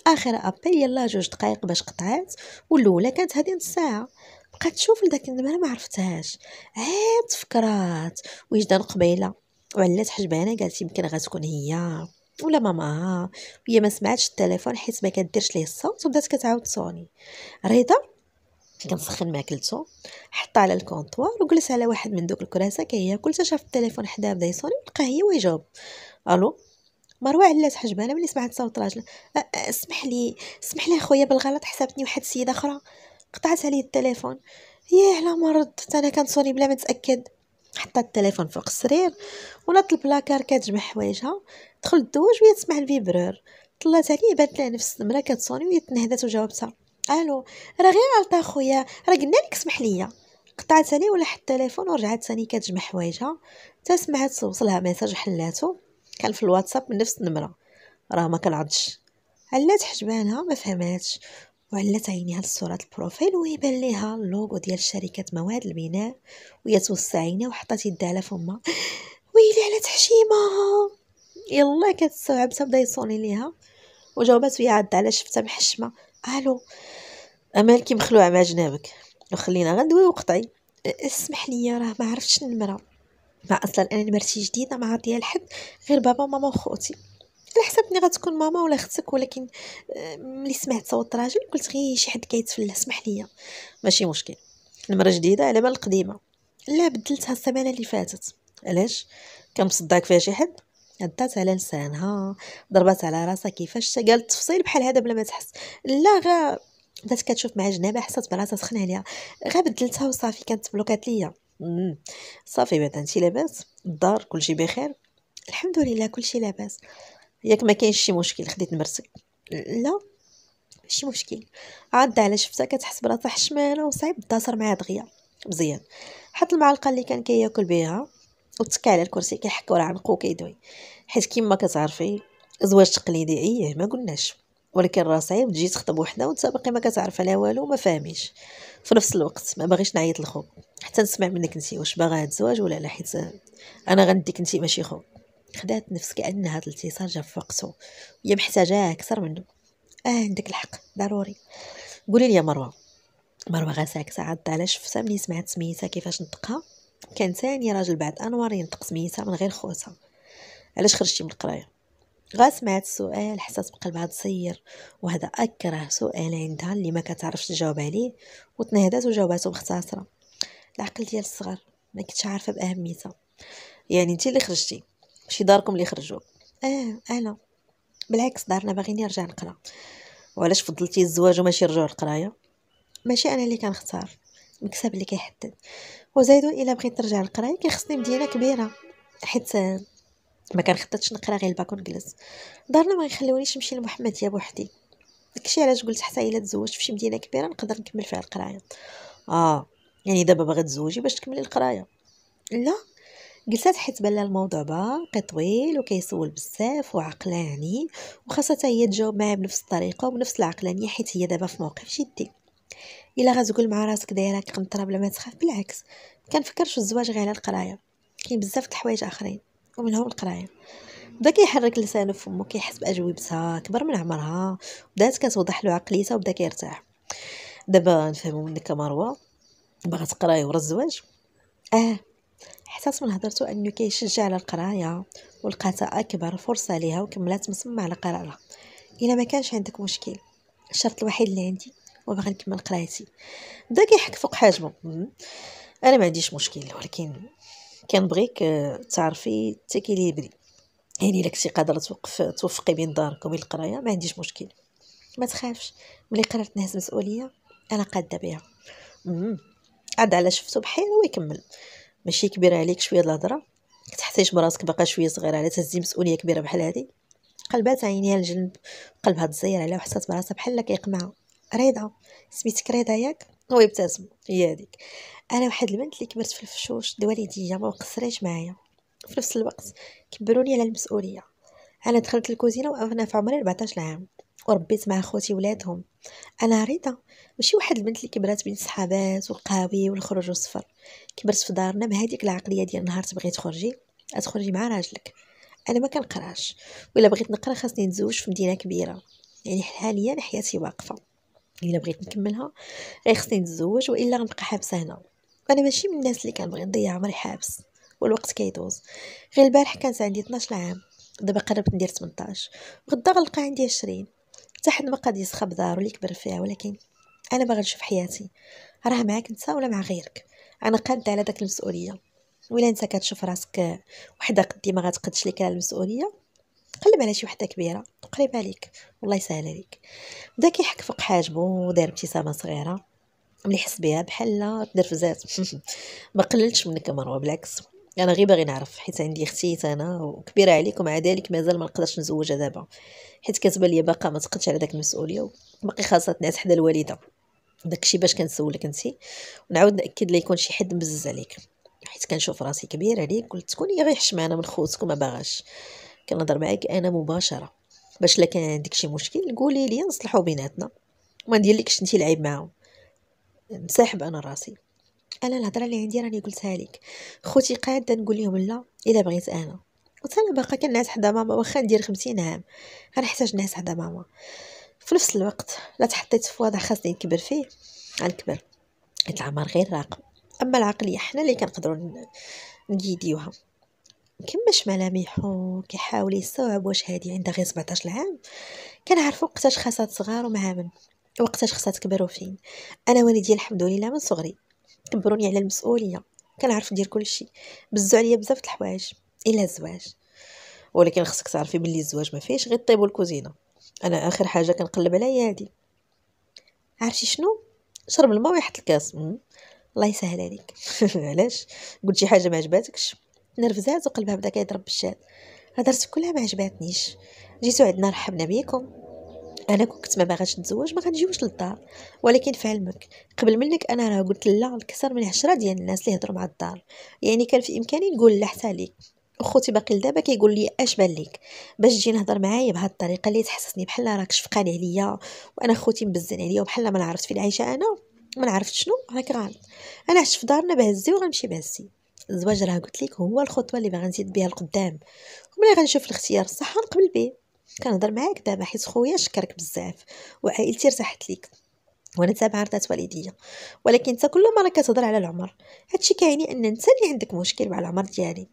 اخر ابي يلا جوج دقائق باش قطعات والاولى كانت هذه نص ساعه بقات تشوف لداك النمره ما عرفتهاش عاد واش وجدان قبيله وعلات حجبانه قالت يمكن غتكون هي ولا ماماها هي ما سمعتش التليفون حيت ما كديرش ليه الصوت وبدات كتعاود تصوني رضا كنسخن ماكلته حطها على الكونطوار وجلس على واحد من دوك الكراسه كياكل حتى شاف التليفون حدا بدا يصوني بقى هي ويجاوب الو مروه علات حجبانه ملي سمعت صوت راجل أه، أه، اسمح لي اسمح لي خويا بالغلط حسبتني واحد السيده اخرى قطعت عليه التليفون ياه لا ما ردت انا كنصوني بلا ما نتاكد حطات التليفون فوق السرير ولات البلاكار كتجمع حوايجها دخلت الدوش وهي تسمع الفيبرور طلعت عليه بانت لها نفس النمره كتصوني وهي تنهدات وجاوبتها الو راه غير غلطه خويا راه قلنا لك اسمح ليا قطعت عليه ولا حط التليفون ورجعت ثاني كتجمع حوايجها تا سمعت وصلها ميساج حلاتو كان في الواتساب من نفس النمره راه ما كنعضش علات حجبانها ما فهماتش وعلات عينيها لصوره البروفايل ويبان ليها اللوغو ديال شركه مواد البناء وهي توسع عينيها وحطات يدها على فمها (laughs) ويلي على تحشيمه يلا كتستوعب تبدا يصوني ليها وجاوبات وهي عاد على شفتها محشمه الو امالكي مخلوعه مع جنابك وخلينا غندوي وقطعي اسمح لي راه ما عرفتش النمره مع اصلا انا مرتي جديده مع ديال لحد غير بابا ماما وخوتي على حسب ملي غتكون ماما ولا اختك ولكن آه، ملي سمعت صوت راجل قلت غير شي حد كيتفلى سمح ليا ماشي مشكل المره جديده على بال القديمه لا بدلتها السمانه اللي فاتت علاش كان مصداك فيها شي حد هدات على لسانها ضربات على راسها كيفاش قالت التفصيل بحال هذا بلا ما تحس لا غا بدات كتشوف مع جنابه حسات براسها سخنه عليها غا بدلتها وصافي كانت بلوكات ليا صافي بعدا انت لاباس الدار كلشي بخير الحمد لله كلشي لاباس ياك ما كاينش شي مشكل خديت مرتك لا ماشي مشكل عاد على شفتها كتحس براسها حشمانه وصعيب الداسر معها دغيا مزيان حط المعلقه اللي كان كياكل بها وتكى على الكرسي كيحك ورا عنقو كيدوي حيت كيما كتعرفي زواج تقليدي ايه ما قلناش ولكن راه صعيب تجي تخطب وحده وانت باقي ما كتعرف عليها والو وما فاهميش في نفس الوقت ما باغيش نعيط لخو حتى نسمع منك انت واش باغا هاد الزواج ولا لا حيت انا غنديك انت ماشي خو خدات نفس كان هاد الاتصال جا في وقته هي محتاجاه اكثر منه اه عندك الحق ضروري قولي لي يا مروه مروه غاساك ساعات على شفتها ملي سمعت سميتها كيفاش نطقها كان ثاني راجل بعد انوار ينطق سميتها من غير خوتها علاش خرجتي من القرايه غا سمعت السؤال حسات بقلبها تصير وهذا اكره سؤال عندها اللي ما كتعرفش تجاوب عليه وتنهدات وجاوباتو مختصره العقل ديال الصغر ما كنتش عارفه باهميتها يعني انت اللي خرجتي ماشي داركم اللي خرجوك اه انا بالعكس دارنا باغيني نرجع نقرا وعلاش فضلتي الزواج وماشي رجوع القرايه ماشي انا اللي كنختار المكسب اللي كيحدد وزايدو الا بغيت ترجع للقرايه كيخصني مدينه كبيره حيت ما خطتش نقرا غير الباك ونجلس دارنا ما يخلونيش نمشي لمحمديه بوحدي داكشي علاش قلت حتى الا تزوجت فشي مدينه كبيره نقدر نكمل فيها القرايه اه يعني دابا باغا تزوجي باش تكملي القرايه لا جلسات حيت بان الموضوع باقي طويل وكيسول بزاف وعقلاني وخاصة هي تجاوب معايا بنفس الطريقة وبنفس العقلانية حيت هي دابا في موقف جدي الا غتقول مع راسك دايراك قنطرة بلا ما تخاف بالعكس كنفكرش الزواج غير على القرايه كاين بزاف د الحوايج اخرين ومنهم القرايه بدا كيحرك لسانه في فمو كيحس باجوبتها كبر من عمرها بدات كتوضح له عقليتها وبدا كيرتاح دابا نفهمو منك مروه باغا تقراي ورا الزواج اه حساس من هضرته انه كيشجع على القرايه ولقاتها اكبر فرصه ليها وكملات مسمى على قرارها الا ما كانش عندك مشكل الشرط الوحيد اللي عندي وباغي نكمل قرايتي بدا كيحك فوق حاجبه انا ما عنديش مشكل ولكن كنبغيك آه، تعرفي تيكيليبري يعني الا كنتي قادره توقف توفقي بين دارك وبين القرايه ما عنديش مشكل ما تخافش ملي قررت نهز مسؤوليه انا قاده بها عاد على شفتو بحال ويكمل ماشي كبيره عليك شويه الهضره كتحتاج براسك باقا شويه صغيره على تهزي مسؤوليه كبيره بحال هادي قلبات عينيها الجنب قلبها تزير على وحسات براسها بحال كيقمعها ريضه سميتك ريضه ياك ويبتسم هي هذيك انا واحد البنت اللي كبرت في الفشوش الوالديه ما مقصريش معايا في نفس الوقت كبروني على المسؤوليه انا دخلت الكوزينه وانا في عمري 14 عام وربيت مع خوتي ولادهم انا رضا ماشي واحد البنت اللي كبرات بين الصحابات والقهاوي والخروج والسفر كبرت في دارنا بهذيك العقليه ديال نهار تبغي تخرجي تخرجي مع راجلك انا ما كنقراش ولا بغيت نقرا خاصني نتزوج في مدينه كبيره يعني حاليا حياتي واقفه الا بغيت نكملها غير خصني نتزوج والا غنبقى حابسه هنا انا ماشي من الناس اللي كنبغي نضيع عمري حابس والوقت كيدوز غير البارح كانت عندي 12 عام دابا قربت ندير 18 غدا غنلقى عندي 20 حتى حد ما قاد يسخب بدارو اللي كبر فيها ولكن انا باغا نشوف حياتي راه معاك انت ولا مع غيرك انا قادة على داك المسؤوليه ولا انت كتشوف راسك وحده قدي ما غتقدش ليك على المسؤوليه قلب على شي وحده كبيره قريبه عليك والله يسهل عليك بدا كيحك فوق حاجبو ودار ابتسامه صغيره ملي حس بها بحال تدرفزات (laughs) ما قللتش منك مروه بالعكس انا غير باغي نعرف حيت عندي اختي انا وكبيره عليك ومع ذلك مازال ما نقدرش نزوجها دابا حيت كتبان لي باقا ما تقدش على داك المسؤوليه وباقي خاصها تنعس حدا الوالده داكشي باش كنسولك انت ونعاود ناكد لا يكون شي حد مبزز عليك حيت كنشوف راسي كبير عليك قلت تكوني غير حشمانه من خوتك وما باغاش كنهضر معاك انا مباشره باش لا كان عندك شي مشكل قولي لي نصلحو بيناتنا ما ندير لكش انت لعب معاهم مساحب انا راسي انا الهضره اللي عندي راني قلتها لك خوتي قاعده نقول لهم لا الا بغيت انا انا باقا كنعس حدا ماما واخا ندير خمسين عام غنحتاج نعس حدا ماما في نفس الوقت لا تحطيت في وضع خاصني نكبر فيه غنكبر العمر غير راقم اما العقليه حنا اللي كنقدروا نجيديوها كمش ملامحو كيحاول يستوعب واش هادي عندها غير 17 عام كنعرفو وقتاش خاصها صغار من وقتاش خاصها تكبر وفين انا والدي الحمد لله من صغري كبروني على المسؤوليه كنعرف ندير كلشي بزو عليا بزاف د الحوايج الا الزواج ولكن خصك تعرفي بلي الزواج ما فيهش غير الطيب والكوزينه انا اخر حاجه كنقلب عليها يادي هادي عرفتي شنو شرب الماء ويحط الكاس الله يسهل عليك (laughs) علاش قلت شي حاجه ما عجباتكش نرفزات وقلبها بدا كيضرب بالشاد هضرت كلها ما عجباتنيش جيتو عندنا رحبنا بيكم انا كنت ما باغاش نتزوج ما غنجيوش للدار ولكن في علمك قبل منك انا راه قلت لا لكثر من عشرة ديال الناس اللي هضروا مع الدار يعني كان في امكاني نقول لا حتى ليك اخوتي باقي لدابا كيقول لي اش بان ليك باش تجي نهضر معايا بهاد الطريقه اللي تحسسني بحال راك شفقان عليا وانا خوتي مبزن عليا وبحال ما عرفت فين عايشه انا ما عرفت شنو راك غلط انا عشت في دارنا بهزي وغنمشي بهزي الزواج راه قلت لك هو الخطوه اللي باغي نزيد بها لقدام وملي غنشوف الاختيار الصح نقبل به كنهضر معاك دابا حيت خويا شكرك بزاف وعائلتي ارتاحت ليك وانا تابع عرضات والديه ولكن انت كل مره كتهضر على العمر هادشي كيعني ان انت اللي عندك مشكل مع العمر ديالي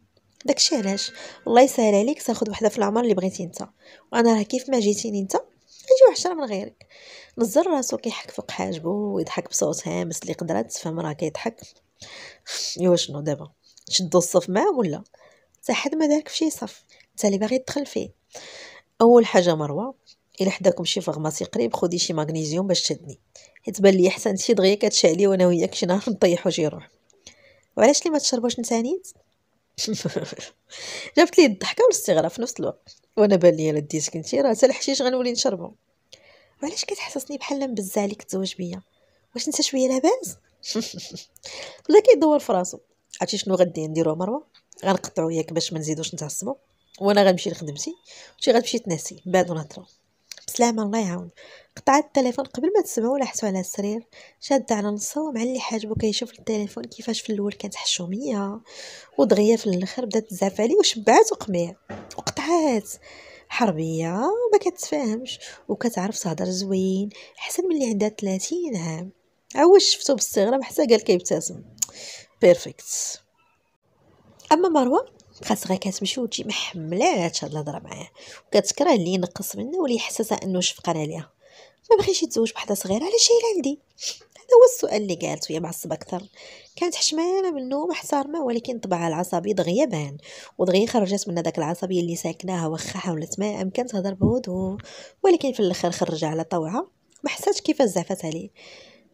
داكشي علاش الله يسهل عليك تاخذ وحده في العمر اللي بغيتي انت وانا راه كيف ما جيتيني انت يجيو عشرة من غيرك نزل راسو كيحك فوق حاجبو ويضحك بصوت هامس اللي قدرات تفهم راه كيضحك ايوا شنو دابا شدو الصف معاه ولا حتى حد ما دارك فشي صف حتى اللي باغي تدخل فيه اول حاجه مروه الا حداكم شي فارماسي قريب خدي شي ماغنيزيوم باش تشدني حيت بان لي حسن شي دغيا كتشعلي وانا وياك شي نهار نطيحو شي روح وعلاش لي ما تشربوش نتانيت (laughs) جابت لي الضحكه والاستغراب في نفس الوقت وانا بان لي لديتك انت راه حتى الحشيش غنولي نشربو وعلاش كتحسسني بحال مبزه عليك تزوج بيا واش انت شويه لاباس بلا (laughs) كيدور فراسو عرفتي شنو غادي نديرو مروه غنقطعو ياك باش ما نزيدوش نتعصبو وانا غنمشي لخدمتي وانت غتمشي تناسي من بعد نهضروا بسلامة الله يعاون قطعت التليفون قبل ما تسمعوا حسو على السرير شادة على نصو مع اللي حاجبو كيشوف التليفون كيفاش في الاول كانت حشومية ودغيا في الاخر بدات تزعف عليه وشبعات وقميع وقطعات حربية وما كتفاهمش وكتعرف تهضر زوين احسن من اللي عندها 30 عام عاود شفتو باستغراب حتى قال كيبتسم بيرفكت اما مروه غير كتمشي وتجي محملات هاد الهضره معاه وكتكره اللي ينقص منها واللي يحسسها انه شفقان عليها ما بغيش يتزوج بحدا صغيره علاش هي عندي هذا هو السؤال اللي قالت هي معصبه اكثر كانت حشمانه منه النوم ولكن طبعها العصبي دغيا بان ودغيا خرجت من داك العصبيه اللي ساكناها واخا حاولت ما امكن تهضر بهدوء ولكن في الاخر خرج على طوعها ما حساتش كيفاش زعفات عليه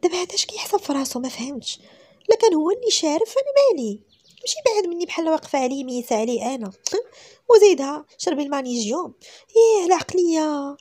دابا هذا اش كيحسب في راسو ما فهمتش لكان هو اللي شارف انا مالي ماشي بعد مني بحال واقفه عليه ميت علي انا وزيدها شرب المانيزيوم ايه العقليه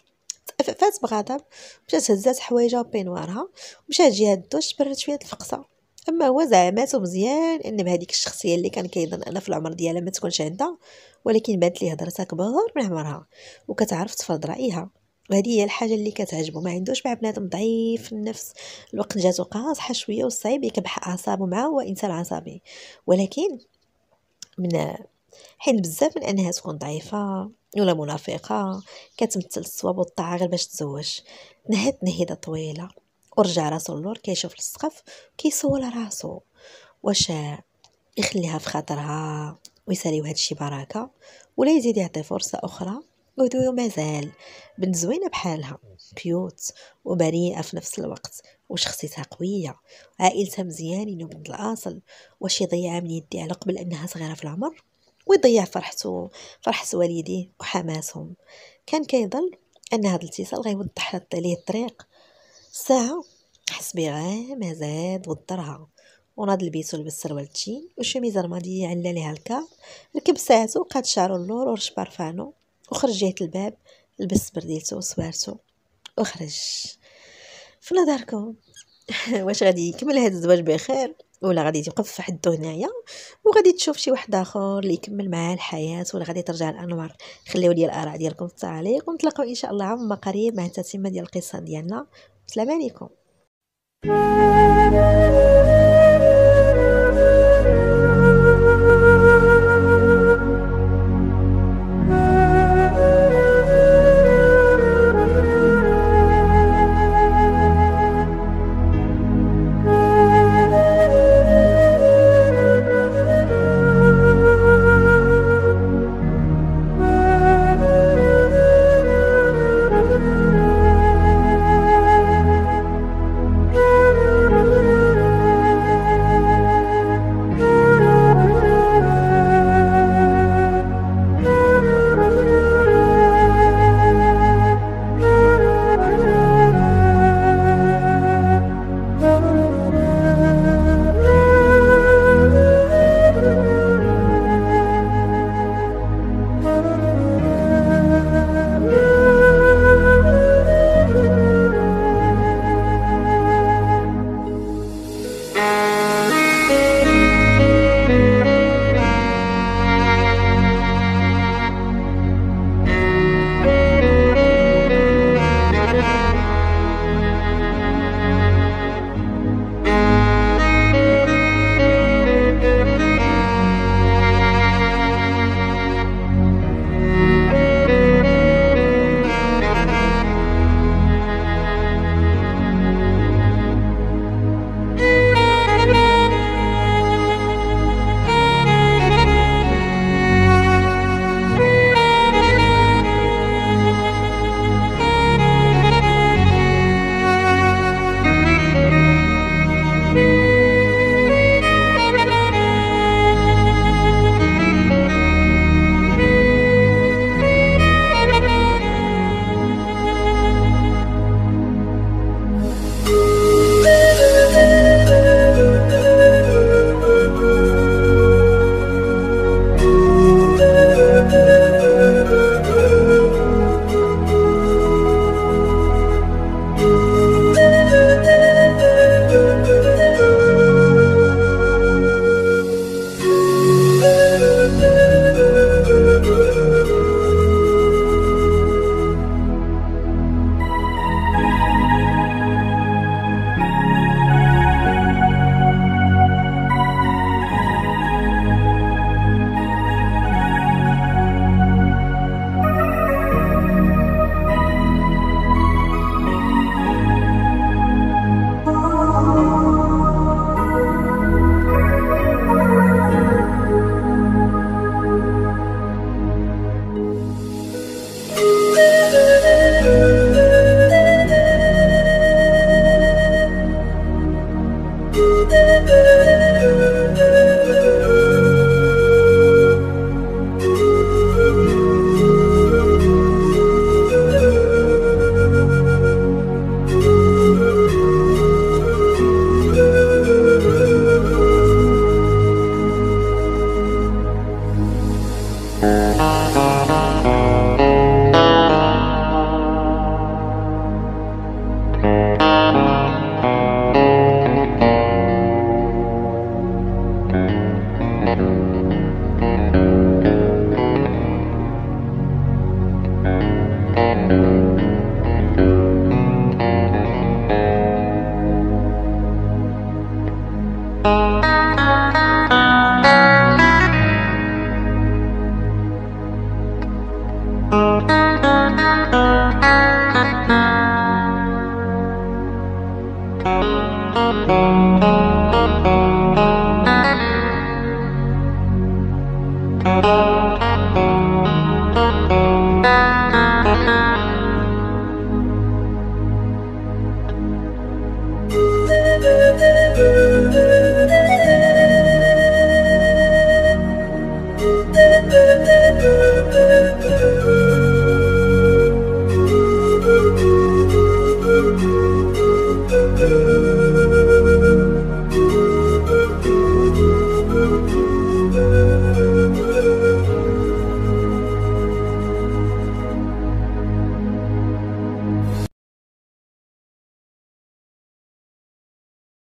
فات بغضب مشات هزات حوايجها وبينوارها ومشات جهه الدوش برات شويه الفقصه اما هو زعمات مزيان ان بهذيك الشخصيه اللي كان كيظن انا في العمر ديالها ما تكونش عندها ولكن بانت لي هضرتها كبار من عمرها وكتعرف تفرض رايها وهذه هي الحاجه اللي كتعجبو ما عندوش مع بنادم ضعيف النفس الوقت جاتو قاصحه شويه وصعيب يكبح اعصابه معه هو انسان عصبي ولكن من حين بزاف من انها تكون ضعيفه ولا منافقه كتمثل الصواب والطاعه غير باش تزوج نهات نهيده طويله ورجع راسو للور كيشوف السقف كيسول راسو واش يخليها في خاطرها ويساليو هادشي بركه ولا يزيد يعطي فرصه اخرى ودودو مازال بنت زوينة بحالها كيوت وبريئة في نفس الوقت وشخصيتها قوية عائلتها مزيانين وبنت الأصل واش يضيع من يدي على قبل أنها صغيرة في العمر ويضيع فرحته فرحة والديه وحماسهم كان كيظن أن هذا الاتصال غيوضح ليه الطريق ساعة حس بغا ما زاد وضرها وناض لبيتو لبس سروالتشين وشميزة رمادية علا ليها الكار ركب ساعته وقاد شعرو اللور ورش بارفانو وخرج جهة الباب لبس برديلتو وسوارته وخرج في نظركم (laughs) واش غادي يكمل هذا الزواج بخير ولا غادي توقف في حدو هنايا وغادي تشوف شي واحد اخر اللي يكمل معاه الحياه ولا غادي ترجع لانوار خليو لي الاراء ديالكم في التعليق ونتلاقاو ان شاء الله عما قريب مع التتمه ديال القصه ديالنا السلام عليكم